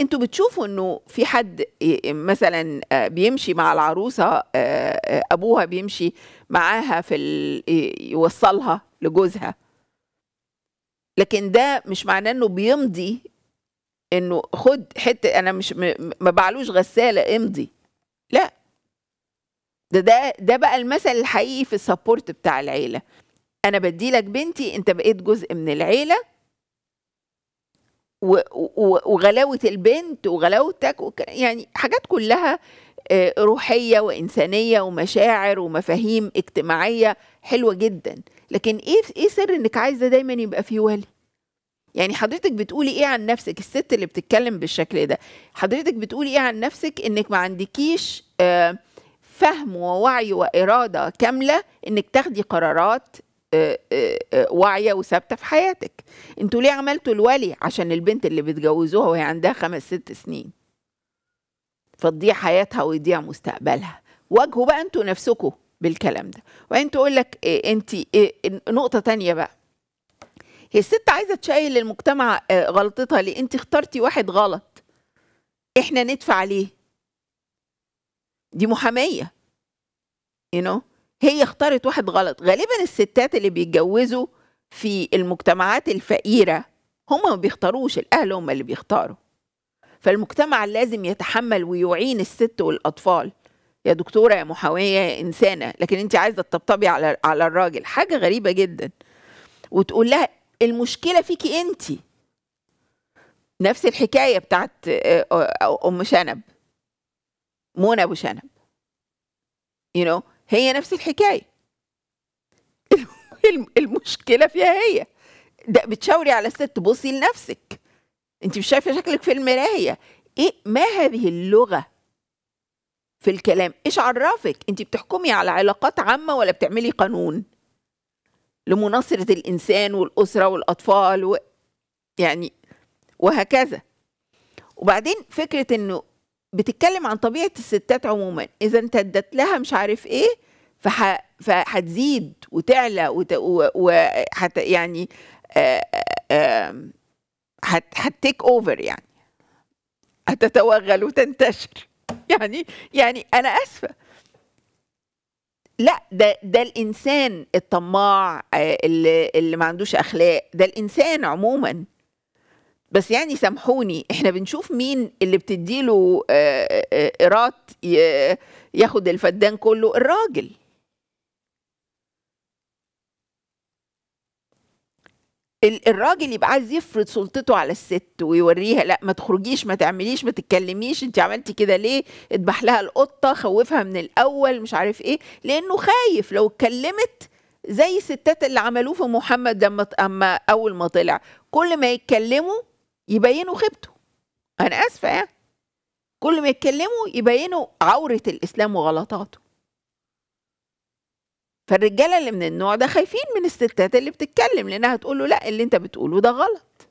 A: انتوا بتشوفوا انه في حد مثلا بيمشي مع العروسه ابوها بيمشي معاها في يوصلها لجوزها لكن ده مش معناه انه بيمضي انه خد حته انا مش ما بعلوش غساله امضي لا ده ده ده بقى المثل الحقيقي في السبورت بتاع العيله انا بديلك بنتي انت بقيت جزء من العيله وغلاوه البنت وغلاوتك يعني حاجات كلها آه، روحيه وانسانيه ومشاعر ومفاهيم اجتماعيه حلوه جدا لكن ايه ايه سر انك عايزه دايما يبقى في ولي يعني حضرتك بتقولي ايه عن نفسك الست اللي بتتكلم بالشكل ده حضرتك بتقولي ايه عن نفسك انك ما عندكيش آه فهم ووعي وإرادة كاملة إنك تاخدي قرارات آه، آه، آه، واعية وثابتة في حياتك انتوا ليه عملتوا الولي عشان البنت اللي بتجوزوها وهي عندها خمس ست سنين فتضيع حياتها ويضيع مستقبلها واجهوا بقى انتوا نفسكوا بالكلام ده وبعدين تقول لك إيه انت إيه نقطة تانية بقى هي الست عايزة تشيل المجتمع غلطتها ليه انت اخترتي واحد غلط احنا ندفع ليه دي محامية يو you know? هي اختارت واحد غلط غالبا الستات اللي بيتجوزوا في المجتمعات الفقيره هم ما بيختاروش الاهل هم اللي بيختاروا فالمجتمع لازم يتحمل ويعين الست والاطفال يا دكتوره يا محاويه يا انسانه لكن انت عايزه تطبطبي على على الراجل حاجه غريبه جدا وتقول لها المشكله فيكي انت نفس الحكايه بتاعت آه، آه، ام شنب منى ابو شنب you know هي نفس الحكايه المشكله فيها هي ده بتشاوري على الست بصي لنفسك انت مش شايفه شكلك في المرايه ايه ما هذه اللغه في الكلام ايش عرفك انت بتحكمي على علاقات عامه ولا بتعملي قانون لمناصره الانسان والاسره والاطفال و... يعني وهكذا وبعدين فكره انه بتتكلم عن طبيعه الستات عموما اذا انت لها مش عارف ايه فح... فهتزيد وتعلى وت... و... و... حت... يعني آ... آ... هتيك اوفر يعني هتتوغل وتنتشر يعني يعني انا اسفه لا ده ده الانسان الطماع اللي, اللي ما عندوش اخلاق ده الانسان عموما بس يعني سامحوني احنا بنشوف مين اللي بتديله آه، آه، آه، ايرات ياخد الفدان كله الراجل الراجل يبقى عايز يفرض سلطته على الست ويوريها لا ما تخرجيش ما تعمليش ما تتكلميش انت عملتي كده ليه اذبح لها القطه خوفها من الاول مش عارف ايه لانه خايف لو اتكلمت زي الستات اللي عملوه في محمد لما اما اول ما طلع كل ما يتكلموا يبينوا خيبته انا اسفه يعني كل ما يتكلموا يبينوا عورة الإسلام وغلطاته فالرجالة اللي من النوع ده خايفين من الستات اللي بتتكلم لأنها تقول له لا اللي أنت بتقوله ده غلط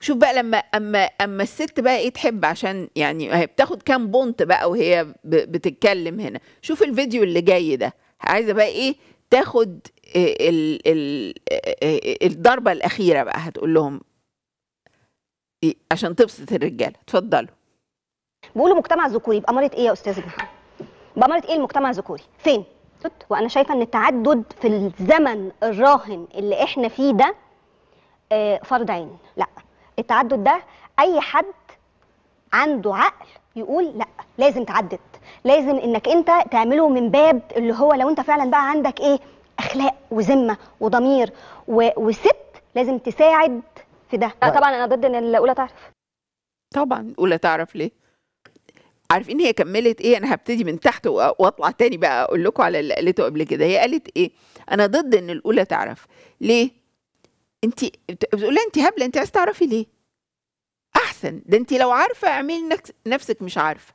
A: شوف بقى لما أما أما الست بقى إيه تحب عشان يعني هي بتاخد كام بونت بقى وهي بتتكلم هنا شوف الفيديو اللي جاي ده عايزة بقى إيه تاخد ال ال الضربه الاخيره بقى هتقول لهم إيه، عشان تبسط الرجاله اتفضلوا بيقولوا مجتمع ذكوري بأمارة ايه يا استاذ محمد
C: بأمارة ايه المجتمع الذكوري فين وانا شايفه ان التعدد في الزمن الراهن اللي احنا فيه ده آه، فرض عين لا التعدد ده اي حد عنده عقل يقول لا لازم تعدد لازم انك انت تعمله من باب اللي هو لو انت فعلا بقى عندك ايه اخلاق وذمه وضمير وست لازم تساعد في ده لا طبعا انا ضد ان الاولى تعرف
A: طبعا الاولى تعرف ليه عارفين هي كملت ايه انا هبتدي من تحت واطلع تاني بقى اقول لكم على اللي قالته قبل كده هي قالت ايه انا ضد ان الاولى تعرف ليه انت بتقولي انت هبله انت عايز تعرفي ليه احسن ده انت لو عارفه اعملي نفسك مش عارفه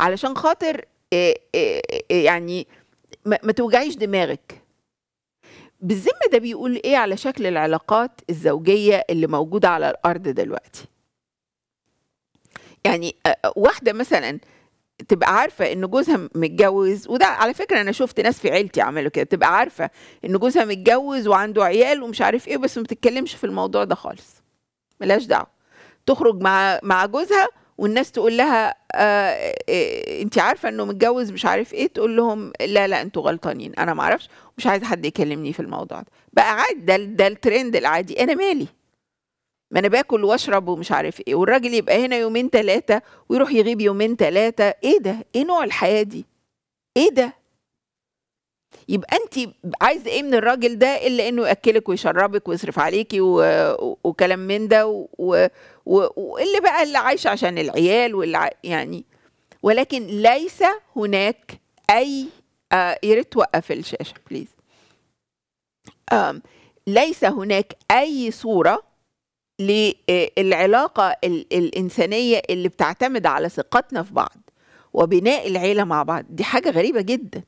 A: علشان خاطر آه، آه، آه، يعني ما توجعيش دماغك بالذمه ده بيقول ايه على شكل العلاقات الزوجيه اللي موجوده على الارض دلوقتي يعني واحده مثلا تبقى عارفه ان جوزها متجوز وده على فكره انا شفت ناس في عيلتي عملوا كده تبقى عارفه ان جوزها متجوز وعنده عيال ومش عارف ايه بس ما بتتكلمش في الموضوع ده خالص ملهاش دعوه تخرج مع مع جوزها والناس تقول لها آه, آه،, آه، انت عارفه انه متجوز مش عارف ايه تقول لهم لا لا انتوا غلطانين انا ما اعرفش مش عايزه حد يكلمني في الموضوع ده بقى عادي ده ده الترند العادي انا مالي ما انا باكل واشرب ومش عارف ايه والراجل يبقى هنا يومين ثلاثه ويروح يغيب يومين ثلاثه ايه ده ايه نوع الحياه دي ايه ده يبقى انت عايزه ايه من الراجل ده الا انه ياكلك ويشربك ويصرف عليكي و... وكلام من ده و... و... واللي بقى اللي عايشه عشان العيال واللي يعني ولكن ليس هناك اي آه يا ريت توقف الشاشه بليز ليس هناك اي صوره للعلاقه آه، الانسانيه اللي بتعتمد على ثقتنا في بعض وبناء العيله مع بعض دي حاجه غريبه جدا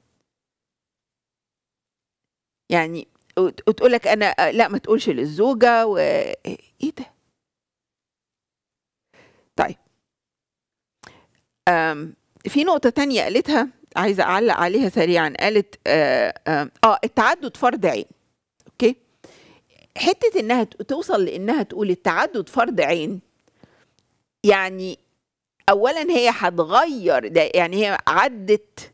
A: يعني وتقول لك انا لا ما تقولش للزوجه و ايه ده طيب أم في نقطه تانية قالتها عايزه اعلق عليها سريعا قالت آه, آه, اه التعدد فرض عين اوكي حته انها توصل لانها تقول التعدد فرض عين يعني اولا هي هتغير ده يعني هي عدت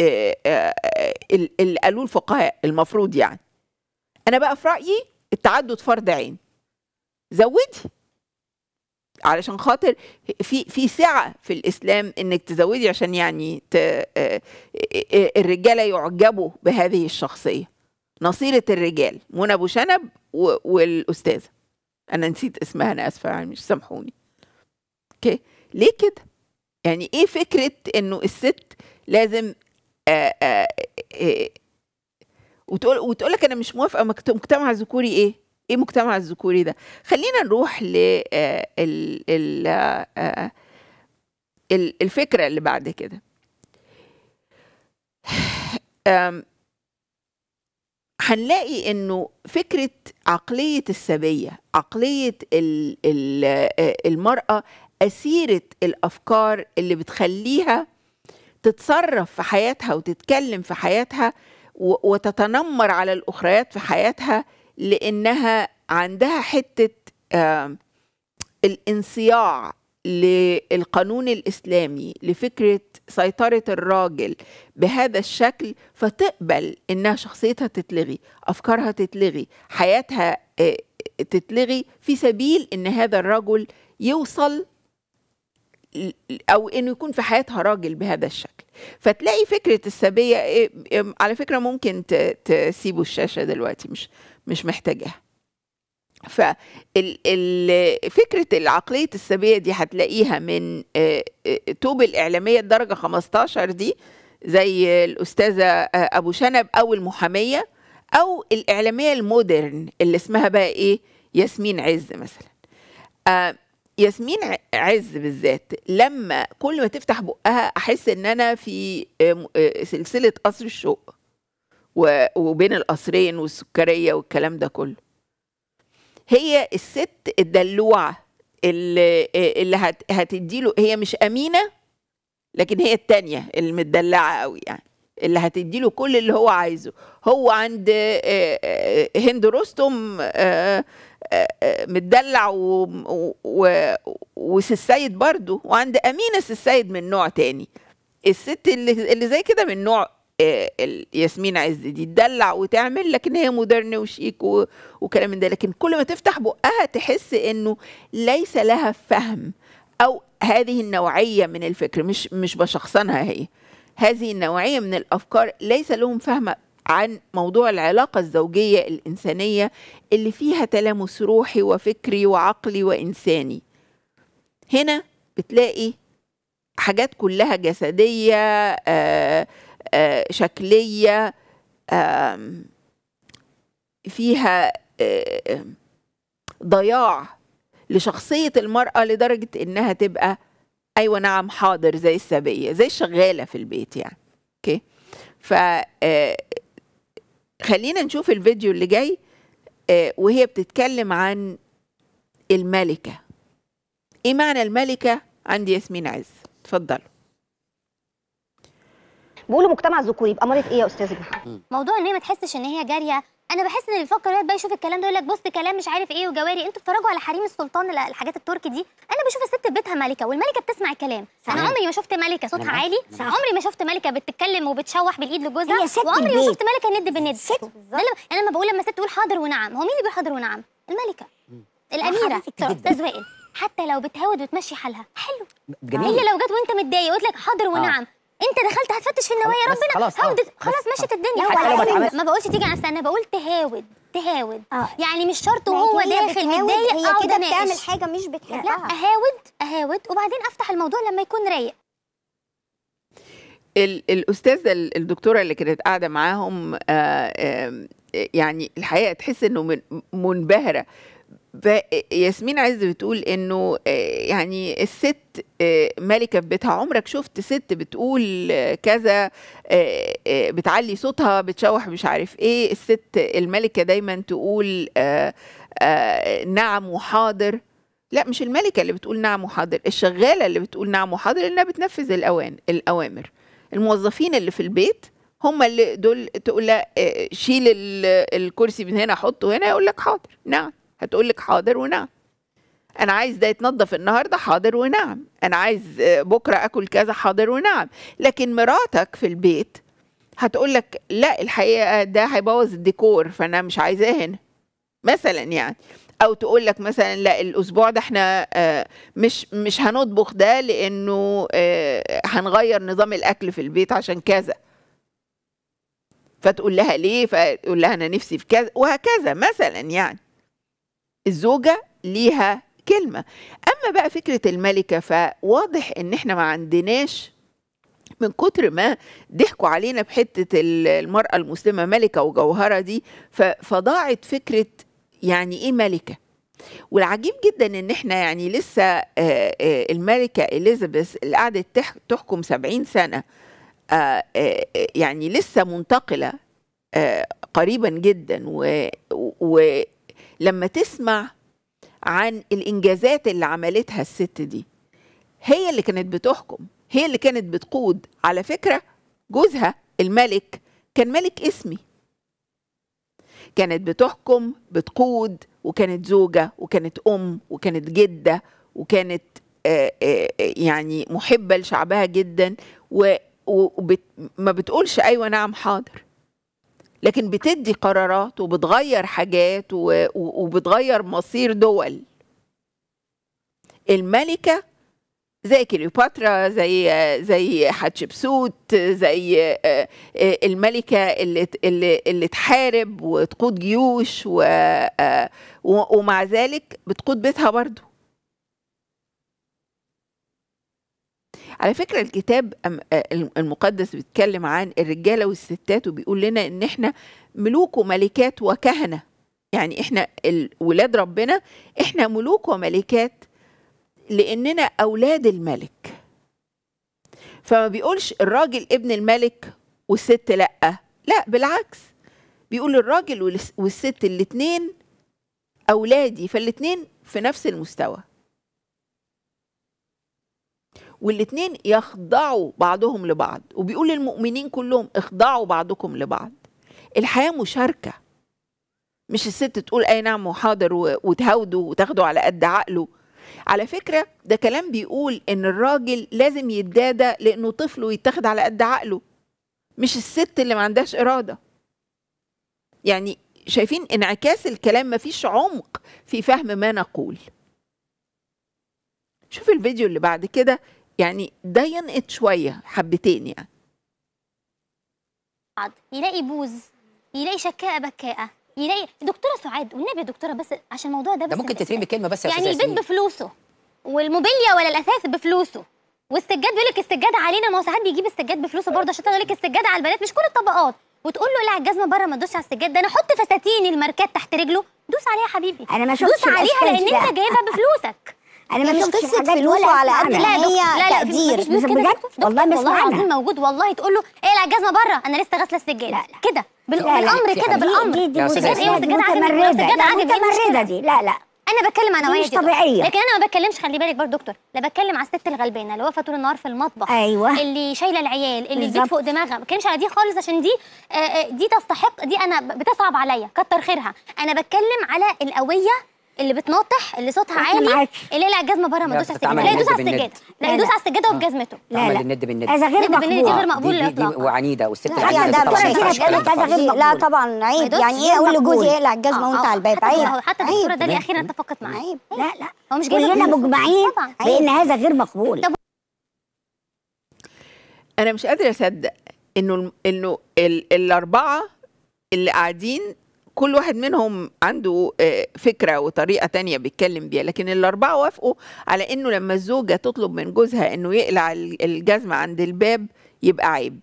A: آه، آه، آه، اللي قالوه الفقهاء المفروض يعني انا بقى في رايي التعدد فرض عين زودي علشان خاطر في في سعه في الاسلام انك تزودي عشان يعني الرجاله يعجبوا بهذه الشخصيه نصيره الرجال منى ابو شنب والاستاذه انا نسيت اسمها انا اسفه يعني مش سامحوني اوكي ليه كده يعني ايه فكره انه الست لازم آه، آه، آه، وتقول وتقول لك أنا مش موافقة مجتمع ذكوري إيه؟ إيه مجتمع الذكوري ده؟ خلّينا نروح ل الفكرة اللي بعد كده. هنلاقي إنه فكرة عقلية السَبيّة، عقلية ال الـ المرأة أسيرة الأفكار اللي بتخلّيها تتصرف في حياتها وتتكلم في حياتها وتتنمر على الأخريات في حياتها لأنها عندها حتة الانصياع للقانون الإسلامي لفكرة سيطرة الراجل بهذا الشكل فتقبل إنها شخصيتها تتلغي أفكارها تتلغي حياتها تتلغي في سبيل إن هذا الرجل يوصل او انه يكون في حياتها راجل بهذا الشكل فتلاقي فكره السبيه إيه، إيه، على فكره ممكن تسيبوا الشاشه دلوقتي مش مش محتاجاها ففكرة عقلية السبية دي هتلاقيها من توب آه، آه، الإعلامية الدرجة 15 دي زي الأستاذة آه، أبو شنب أو المحامية أو الإعلامية المودرن اللي اسمها بقى إيه ياسمين عز مثلا ياسمين عز بالذات لما كل ما تفتح بقها احس ان انا في آه، آه، سلسله قصر الشوق وبين القصرين والسكريه والكلام ده كله هي الست الدلوعه اللي آه، اللي هت هتديله هي مش امينه لكن هي التانية المدلعه قوي يعني اللي هتديله كل اللي هو عايزه هو عند هند رستم متدلع و... و... وس السيد برضه وعند امينه السيد من نوع تاني الست اللي, اللي زي كده من نوع آه، ياسمين عز دي تدلع وتعمل لكن هي مودرن وشيك و... وكلام من ده لكن كل ما تفتح بقها تحس انه ليس لها فهم او هذه النوعيه من الفكر مش مش بشخصنها هي هذه النوعيه من الافكار ليس لهم فهم عن موضوع العلاقة الزوجية الإنسانية اللي فيها تلامس روحي وفكري وعقلي وإنساني هنا بتلاقي حاجات كلها جسدية آآ آه، آآ آه، شكلية آآ فيها آه، ضياع لشخصية المرأة لدرجة إنها تبقى أيوة نعم حاضر زي السبية زي الشغالة في البيت يعني أوكي okay. ف خلينا نشوف الفيديو اللي جاي آه، وهي بتتكلم عن الملكة ايه معنى الملكة عند ياسمين عز اتفضلوا بقولوا مجتمع ذكوري يبقى مرض ايه يا استاذ محمد
D: موضوع ان هي ما تحسش ان هي جاريه انا بحس ان اللي بيفكر بقى يشوف الكلام ده يقول لك بص كلام مش عارف ايه وجواري انتوا بتتفرجوا على حريم السلطان الحاجات التركي دي انا بشوف الست بيتها ملكه والملكه بتسمع الكلام انا عمري ما شفت ملكه صوتها نعم. عالي نعم. عمري ما شفت ملكه بتتكلم وبتشوح بالايد لجوزها وعمري ما شفت ملكه ند بند ست انا لما بقول لما ست تقول حاضر ونعم هو مين اللي بيقول حاضر ونعم الملكه الاميره استاذ وائل حتى لو بتهود وتمشي حالها حلو جميل. هي لو جت وانت متضايق وقلت لك حاضر آه. ونعم انت دخلت هتفتش في النوايا ربنا خلاص هودت خلاص مشت الدنيا ما بقولش تيجي على انا بقول تهاود تهاود آه. يعني مش شرط وهو داخل متضايق هي كده بتعمل حاجه
C: مش بتحبها لا آه.
D: اهاود اهاود وبعدين افتح الموضوع لما يكون رايق
A: الاستاذه الدكتوره اللي كانت قاعده معاهم آه، يعني الحقيقه تحس انه منبهره ياسمين عز بتقول انه آه، يعني الست آه، ملكه في بيتها عمرك شفت ست بتقول آه، كذا بتعلي صوتها بتشوح مش عارف ايه الست الملكه دايما تقول نعم وحاضر لا مش الملكه اللي بتقول نعم وحاضر الشغاله اللي بتقول نعم وحاضر لانها بتنفذ الاوان الاوامر الموظفين اللي في البيت هم اللي دول تقول لها شيل الكرسي من هنا حطه هنا يقول لك حاضر نعم هتقول لك حاضر ونعم انا عايز ده يتنضف النهارده حاضر ونعم انا عايز آه، بكره اكل كذا حاضر ونعم لكن مراتك في البيت هتقول لك لا الحقيقه ده هيبوظ الديكور فانا مش عايزاه هنا مثلا يعني او تقول لك مثلا لا الاسبوع ده احنا آه، مش مش هنطبخ ده لانه آه، هنغير نظام الاكل في البيت عشان كذا فتقول لها ليه فتقول لها انا نفسي في كذا وهكذا مثلا يعني الزوجه ليها كلمه اما بقى فكره الملكه فواضح ان احنا ما عندناش من كتر ما ضحكوا علينا بحته المراه المسلمه ملكه وجوهره دي فضاعت فكره يعني ايه ملكه والعجيب جدا ان احنا يعني لسه آه، آه، الملكه اليزابيث اللي قعدت تحكم 70 سنه آه، يعني لسه منتقله قريبا جدا لما تسمع عن الانجازات اللي عملتها الست دي هي اللي كانت بتحكم هي اللي كانت بتقود على فكره جوزها الملك كان ملك اسمي كانت بتحكم بتقود وكانت زوجه وكانت ام وكانت جده وكانت آه، آه، يعني محبه لشعبها جدا وما بتقولش ايوه نعم حاضر لكن بتدي قرارات وبتغير حاجات وبتغير مصير دول الملكه زي كليوباترا زي زي حتشبسوت زي آه، آه، الملكه اللي اللي, اللي تحارب وتقود جيوش آه، ومع ذلك بتقود بيتها برضه على فكرة الكتاب آه، المقدس بيتكلم عن الرجالة والستات وبيقول لنا إن إحنا ملوك وملكات وكهنة يعني إحنا ولاد ربنا إحنا ملوك وملكات لأننا أولاد الملك فما بيقولش الراجل ابن الملك والست لأ لا بالعكس بيقول الراجل والست الاتنين أولادي فالاتنين في نفس المستوى والاتنين يخضعوا بعضهم لبعض وبيقول للمؤمنين كلهم اخضعوا بعضكم لبعض الحياة مشاركة مش الست تقول اي نعم وحاضر وتهودوا وتاخدوا على قد عقله على فكرة ده كلام بيقول ان الراجل لازم يتدادى لانه طفله يتاخد على قد عقله مش الست اللي ما عندهاش ارادة يعني شايفين انعكاس الكلام مفيش عمق في فهم ما نقول شوف الفيديو اللي بعد كده يعني ده ينقط شويه حبتين يعني
D: يلاقي بوز يلاقي شكاءه بكاءه يلاقي دكتوره سعاد والنبي يا دكتوره بس عشان الموضوع ده بس ده ممكن تترمي بكلمه بس يا يعني البيت بفلوسه والموبيليا ولا الاثاث بفلوسه والسجاد بيقول لك السجاد علينا ما هو ساعات بيجيب السجاد بفلوسه برضه عشان يقول لك السجاد على البنات مش كل الطبقات وتقول له لا الجزمه بره ما تدوسش على السجاد ده انا احط فساتين الماركات تحت رجله دوس عليها يا حبيبي انا ما شفتش دوس عليها لان انت جايبها بفلوسك انا ما فيش قصه فلوسه على قد ما هي تقدير لا لا بجد والله ما والله العظيم موجود والله تقول له ايه الجزمه بره انا لسه غاسله السجاده كده بالامر كده بالامر دي دي مسجاده عادي إيه؟ متمرده دي لا لا انا بتكلم عن نوايا مش طبيعيه لكن انا ما بتكلمش خلي بالك برضه دكتور لا بتكلم على الست الغلبانه اللي واقفه طول النهار في المطبخ ايوه اللي شايله العيال اللي البيت فوق دماغها ما بتكلمش على دي خالص عشان دي آه، آه، دي تستحق دي انا بتصعب عليا كتر خيرها انا بتكلم على القويه اللي بتنطح اللي صوتها عالي اللي لا الجزمه بره ما تدوس على السجاده لا يدوس على السجاده لا يدوس على السجاده وبجزمته لا لا الند بالند
A: هذا غير مقبول دي غير مقبول الاطلاق وعنيده والست عنيده طبعا لا
D: طبعا عيب يعني ايه اقول لجوزي اقلع الجزمه آه، وانت على الباب عيب حتى الدكتوره داليا اخيرا اتفقت معاه عيب لا لا هو مش كلنا
A: مجمعين بان هذا غير مقبول انا مش قادره اصدق انه انه الاربعه اللي قاعدين كل واحد منهم عنده آه، فكرة وطريقة تانية بيتكلم بيها لكن الأربعة وافقوا على إنه لما الزوجة تطلب من جوزها إنه يقلع الجزمة عند الباب يبقى عيب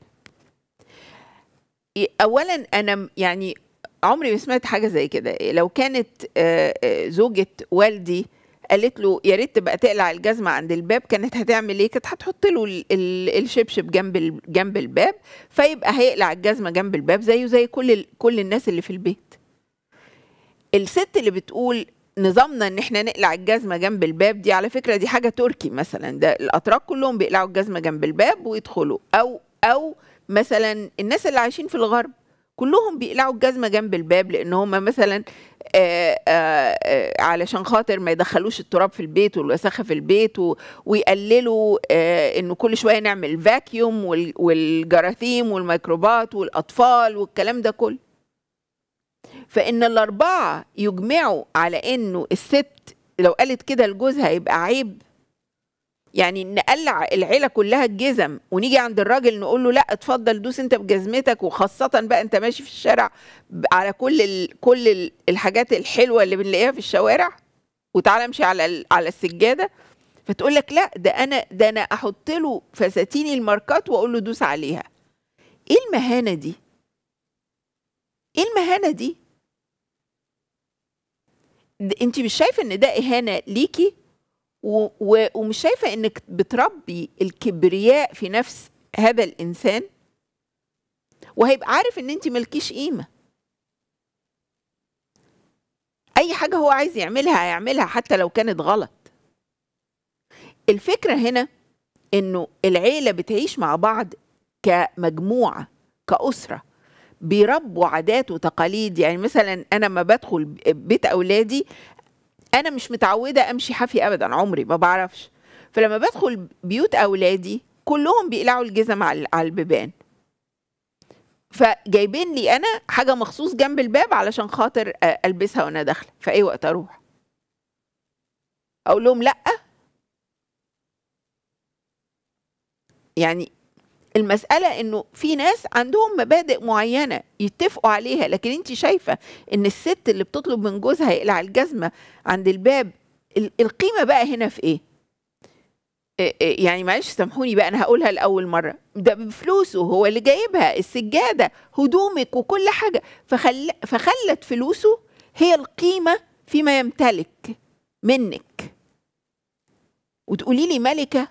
A: أولا أنا يعني عمري ما سمعت حاجة زي كده لو كانت آه، آه، زوجة والدي قالت له يا ريت تبقى تقلع الجزمه عند الباب كانت هتعمل ايه كانت هتحط له الشبشب جنب جنب الباب فيبقى هيقلع الجزمه جنب الباب زيه زي كل كل الناس اللي في البيت الست اللي بتقول نظامنا ان احنا نقلع الجزمه جنب الباب دي على فكره دي حاجه تركي مثلا ده الاتراك كلهم بيقلعوا الجزمه جنب الباب ويدخلوا او او مثلا الناس اللي عايشين في الغرب كلهم بيقلعوا الجزمه جنب الباب لان هم مثلا آآ آه، آآ آه، آه، علشان خاطر ما يدخلوش التراب في البيت والوساخه في البيت ويقللوا انه كل شويه نعمل فاكيوم والجراثيم والميكروبات والاطفال والكلام ده كله فإن الأربعة يجمعوا على إنه الست لو قالت كده لجوزها يبقى عيب يعني نقلع العيله كلها الجزم ونيجي عند الراجل نقول له لا اتفضل دوس انت بجزمتك وخاصه بقى انت ماشي في الشارع على كل ال... كل الحاجات الحلوه اللي بنلاقيها في الشوارع وتعالى امشي على ال... على السجاده فتقول لك لا ده انا ده انا احط له فساتيني الماركات واقول له دوس عليها ايه المهانه دي ايه المهانه دي انت مش شايفه ان ده اهانه ليكي و... و... ومش شايفه انك بتربي الكبرياء في نفس هذا الانسان وهيبقى عارف ان انت ملكيش قيمه اي حاجه هو عايز يعملها هيعملها حتى لو كانت غلط الفكره هنا انه العيله بتعيش مع بعض كمجموعه كاسره بيربوا عادات وتقاليد يعني مثلا انا ما بدخل بيت اولادي انا مش متعوده امشي حافي ابدا عمري ما بعرفش فلما بدخل بيوت اولادي كلهم بيقلعوا الجزم على البيبان فجايبين لي انا حاجه مخصوص جنب الباب علشان خاطر البسها وانا داخله في اي وقت اروح اقول لهم لا يعني المسألة إنه في ناس عندهم مبادئ معينة يتفقوا عليها لكن أنت شايفة إن الست اللي بتطلب من جوزها يقلع الجزمة عند الباب القيمة بقى هنا في إيه؟ يعني معلش سامحوني بقى انا هقولها لاول مره ده بفلوسه هو اللي جايبها السجاده هدومك وكل حاجه فخل فخلت فلوسه هي القيمه فيما يمتلك منك وتقولي لي ملكه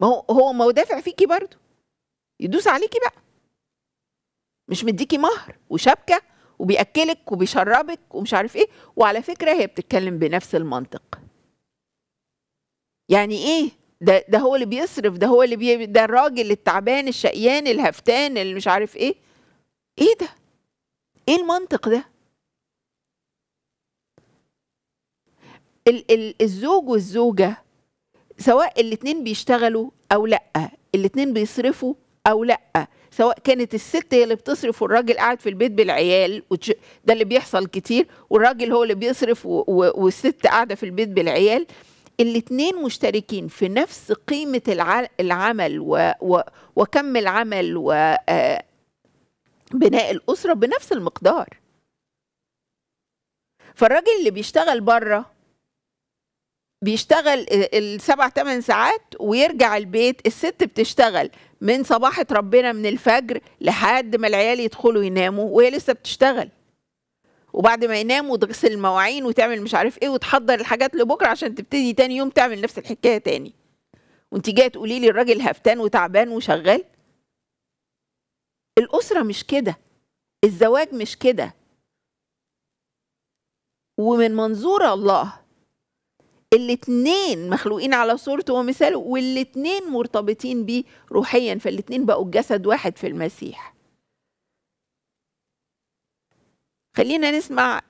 A: ما هو هو ما هو دافع فيكي برضه يدوس عليكي بقى مش مديكي مهر وشبكه وبياكلك وبيشربك ومش عارف ايه وعلى فكره هي بتتكلم بنفس المنطق يعني ايه ده ده هو اللي بيصرف ده هو اللي بي ده الراجل التعبان الشقيان الهفتان اللي مش عارف ايه ايه ده ايه المنطق ده ال ال الزوج والزوجه سواء الاثنين بيشتغلوا او لا الاثنين بيصرفوا او لا سواء كانت الست هي اللي بتصرف والراجل قاعد في البيت بالعيال وتش... ده اللي بيحصل كتير والراجل هو اللي بيصرف و... و... والست قاعده في البيت بالعيال الاثنين مشتركين في نفس قيمة العمل و... و... وكم العمل وبناء آه، الأسرة بنفس المقدار فالراجل اللي بيشتغل بره بيشتغل السبع ثمان ساعات ويرجع البيت الست بتشتغل من صباحة ربنا من الفجر لحد ما العيال يدخلوا يناموا وهي لسه بتشتغل وبعد ما يناموا تغسل المواعين وتعمل مش عارف ايه وتحضر الحاجات لبكره عشان تبتدي تاني يوم تعمل نفس الحكايه تاني وانت جايه تقولي لي الراجل هفتان وتعبان وشغال الاسره مش كده الزواج مش كده ومن منظور الله الاتنين مخلوقين على صورته ومثاله والاتنين مرتبطين بيه روحيا فالاتنين بقوا جسد واحد في المسيح خلينا نسمع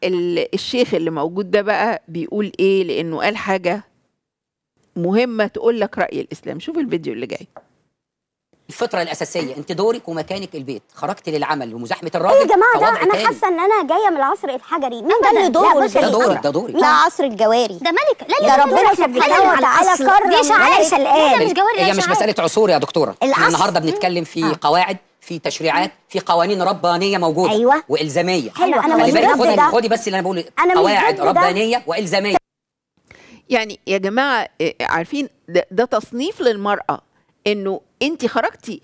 A: الشيخ اللي موجود ده بقى بيقول ايه لانه قال حاجه مهمه تقول لك راي الاسلام شوف الفيديو اللي جاي الفطره الاساسيه انت دورك ومكانك البيت خرجت للعمل ومزاحمه الراجل ايه يا جماعه ده انا حاسه
D: ان انا جايه من العصر الحجري مين ده اللي دوره ده دوري ده دوري ده عصر الجواري ده ملك لا ده ربنا سبحانه وتعالى كرم دي الان مش جواري هي مش مساله عصور يا دكتوره احنا النهارده بنتكلم في آه. قواعد في تشريعات في قوانين ربانيه موجوده ايوه
A: والزاميه حلو انا مش خدي خدي بس اللي انا بقوله قواعد ربانيه والزاميه يعني يا جماعه إيه، عارفين ده تصنيف للمراه انه انت خرجتي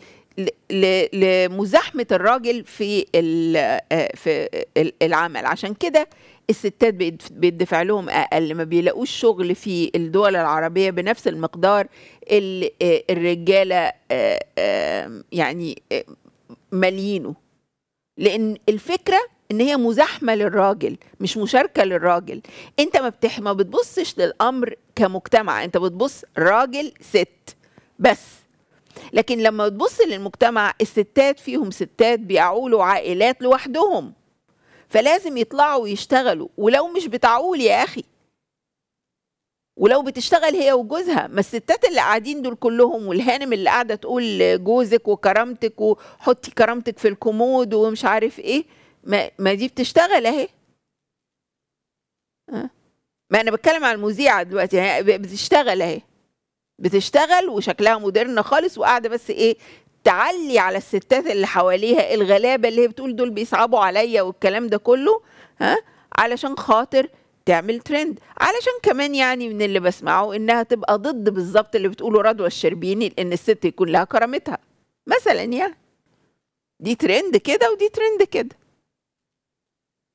A: لمزاحمه الراجل في آه، في العمل عشان كده الستات بيدفع لهم اقل ما بيلاقوش شغل في الدول العربيه بنفس المقدار اللي آه، الرجاله آه، يعني مالينه لان الفكره ان هي مزاحمه للراجل مش مشاركه للراجل انت ما بتح ما بتبصش للامر كمجتمع انت بتبص راجل ست بس لكن لما تبص للمجتمع الستات فيهم ستات بيعولوا عائلات لوحدهم فلازم يطلعوا ويشتغلوا ولو مش بتعول يا أخي ولو بتشتغل هي وجوزها ما الستات اللي قاعدين دول كلهم والهانم اللي قاعده تقول جوزك وكرامتك وحطي كرامتك في الكومود ومش عارف ايه ما, ما دي بتشتغل اهي أه؟ ما انا بتكلم على المذيعه دلوقتي بتشتغل اهي بتشتغل وشكلها مودرن خالص وقاعده بس ايه تعلي على الستات اللي حواليها الغلابه اللي هي بتقول دول بيصعبوا عليا والكلام ده كله ها علشان خاطر تعمل ترند علشان كمان يعني من اللي بسمعه انها تبقى ضد بالظبط اللي بتقوله رضوى الشربيني ان الست يكون لها كرامتها مثلا يعني دي ترند كده ودي ترند كده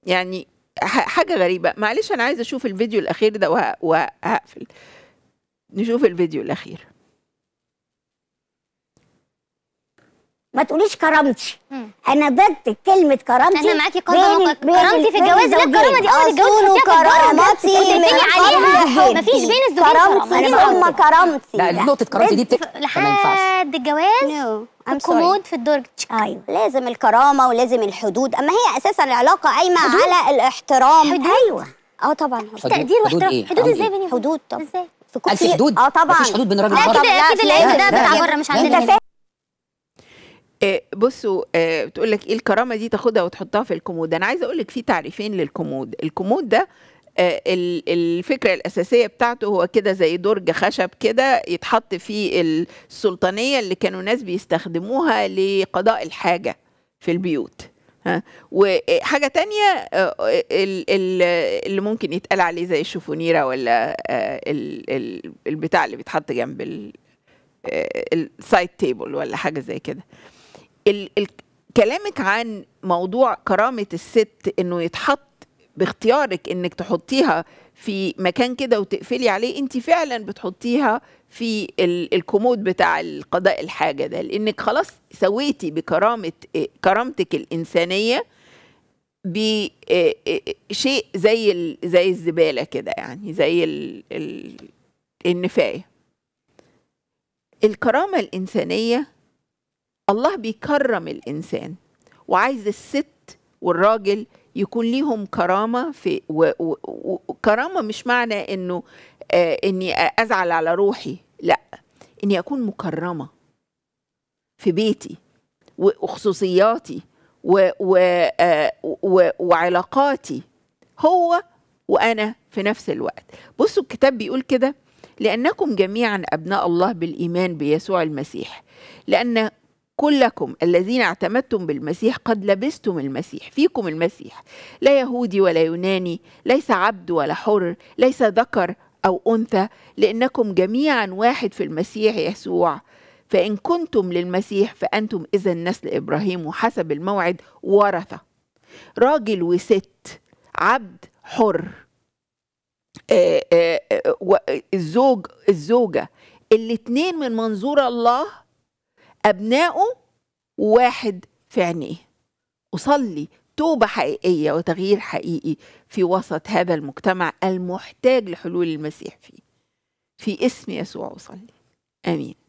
A: يعني حاجه غريبه معلش انا عايزه اشوف الفيديو الاخير ده وهقفل نشوف الفيديو الأخير ما
C: تقوليش كرامتي انا ضد كلمه كرامتي انا معاكي قاعده كرامتي في الجواز لا الكرامه دي اه الجواز كرامتي اللي عليها
D: مفيش بين الزوجين كرامتي هم كرامتي لا نقطه كرامتي دي بتفرق لحد الجواز كومود في الدرج ايوه لازم الكرامه ولازم الحدود اما هي اساسا العلاقه قايمه على الاحترام حدود. ايوه اه طبعا حدود إيه؟ تقدير واحترام حدود إيه؟ ازاي إيه؟
A: بيني حدود طبعا ازاي اصل كل في حدود اه طبعا مفيش حدود بين راجل والمراه لا كده اكيد العيب ده بتاع بره مش عندنا آه، بصوا آه، بتقول لك ايه الكرامه دي تاخدها وتحطها في الكومود انا عايزه اقول لك في تعريفين للكومود الكومود ده آه، الفكره الاساسيه بتاعته هو كده زي درج خشب كده يتحط فيه السلطانيه اللي كانوا ناس بيستخدموها لقضاء الحاجه في البيوت وحاجة تانية آه، اللي ممكن يتقال عليه زي الشوفونيرة ولا آه، البتاع اللي بيتحط جنب السايد آه، تيبل ولا حاجة زي كده كلامك عن موضوع كرامة الست انه يتحط باختيارك انك تحطيها في مكان كده وتقفلي عليه انت فعلا بتحطيها في الكومود بتاع القضاء الحاجه ده لانك خلاص سويتي بكرامه كرامتك الانسانيه بشيء زي زي الزباله كده يعني زي النفايه الكرامه الانسانيه الله بيكرم الانسان وعايز الست والراجل يكون ليهم كرامه في وكرامه مش معنى انه آه، اني ازعل على روحي لا اني اكون مكرمه في بيتي وخصوصياتي و و آه، و وعلاقاتي هو وانا في نفس الوقت بصوا الكتاب بيقول كده لانكم جميعا ابناء الله بالايمان بيسوع المسيح لان كلكم الذين اعتمدتم بالمسيح قد لبستم المسيح فيكم المسيح لا يهودي ولا يوناني ليس عبد ولا حر ليس ذكر أو أنثى لأنكم جميعا واحد في المسيح يسوع فإن كنتم للمسيح فأنتم إذا نسل إبراهيم وحسب الموعد ورثة راجل وست عبد حر آه، آه، آه، الزوج الزوجة الاتنين من منظور الله أبناؤه وواحد في عينيه أصلي توبه حقيقيه وتغيير حقيقي في وسط هذا المجتمع المحتاج لحلول المسيح فيه في اسم يسوع اصلي امين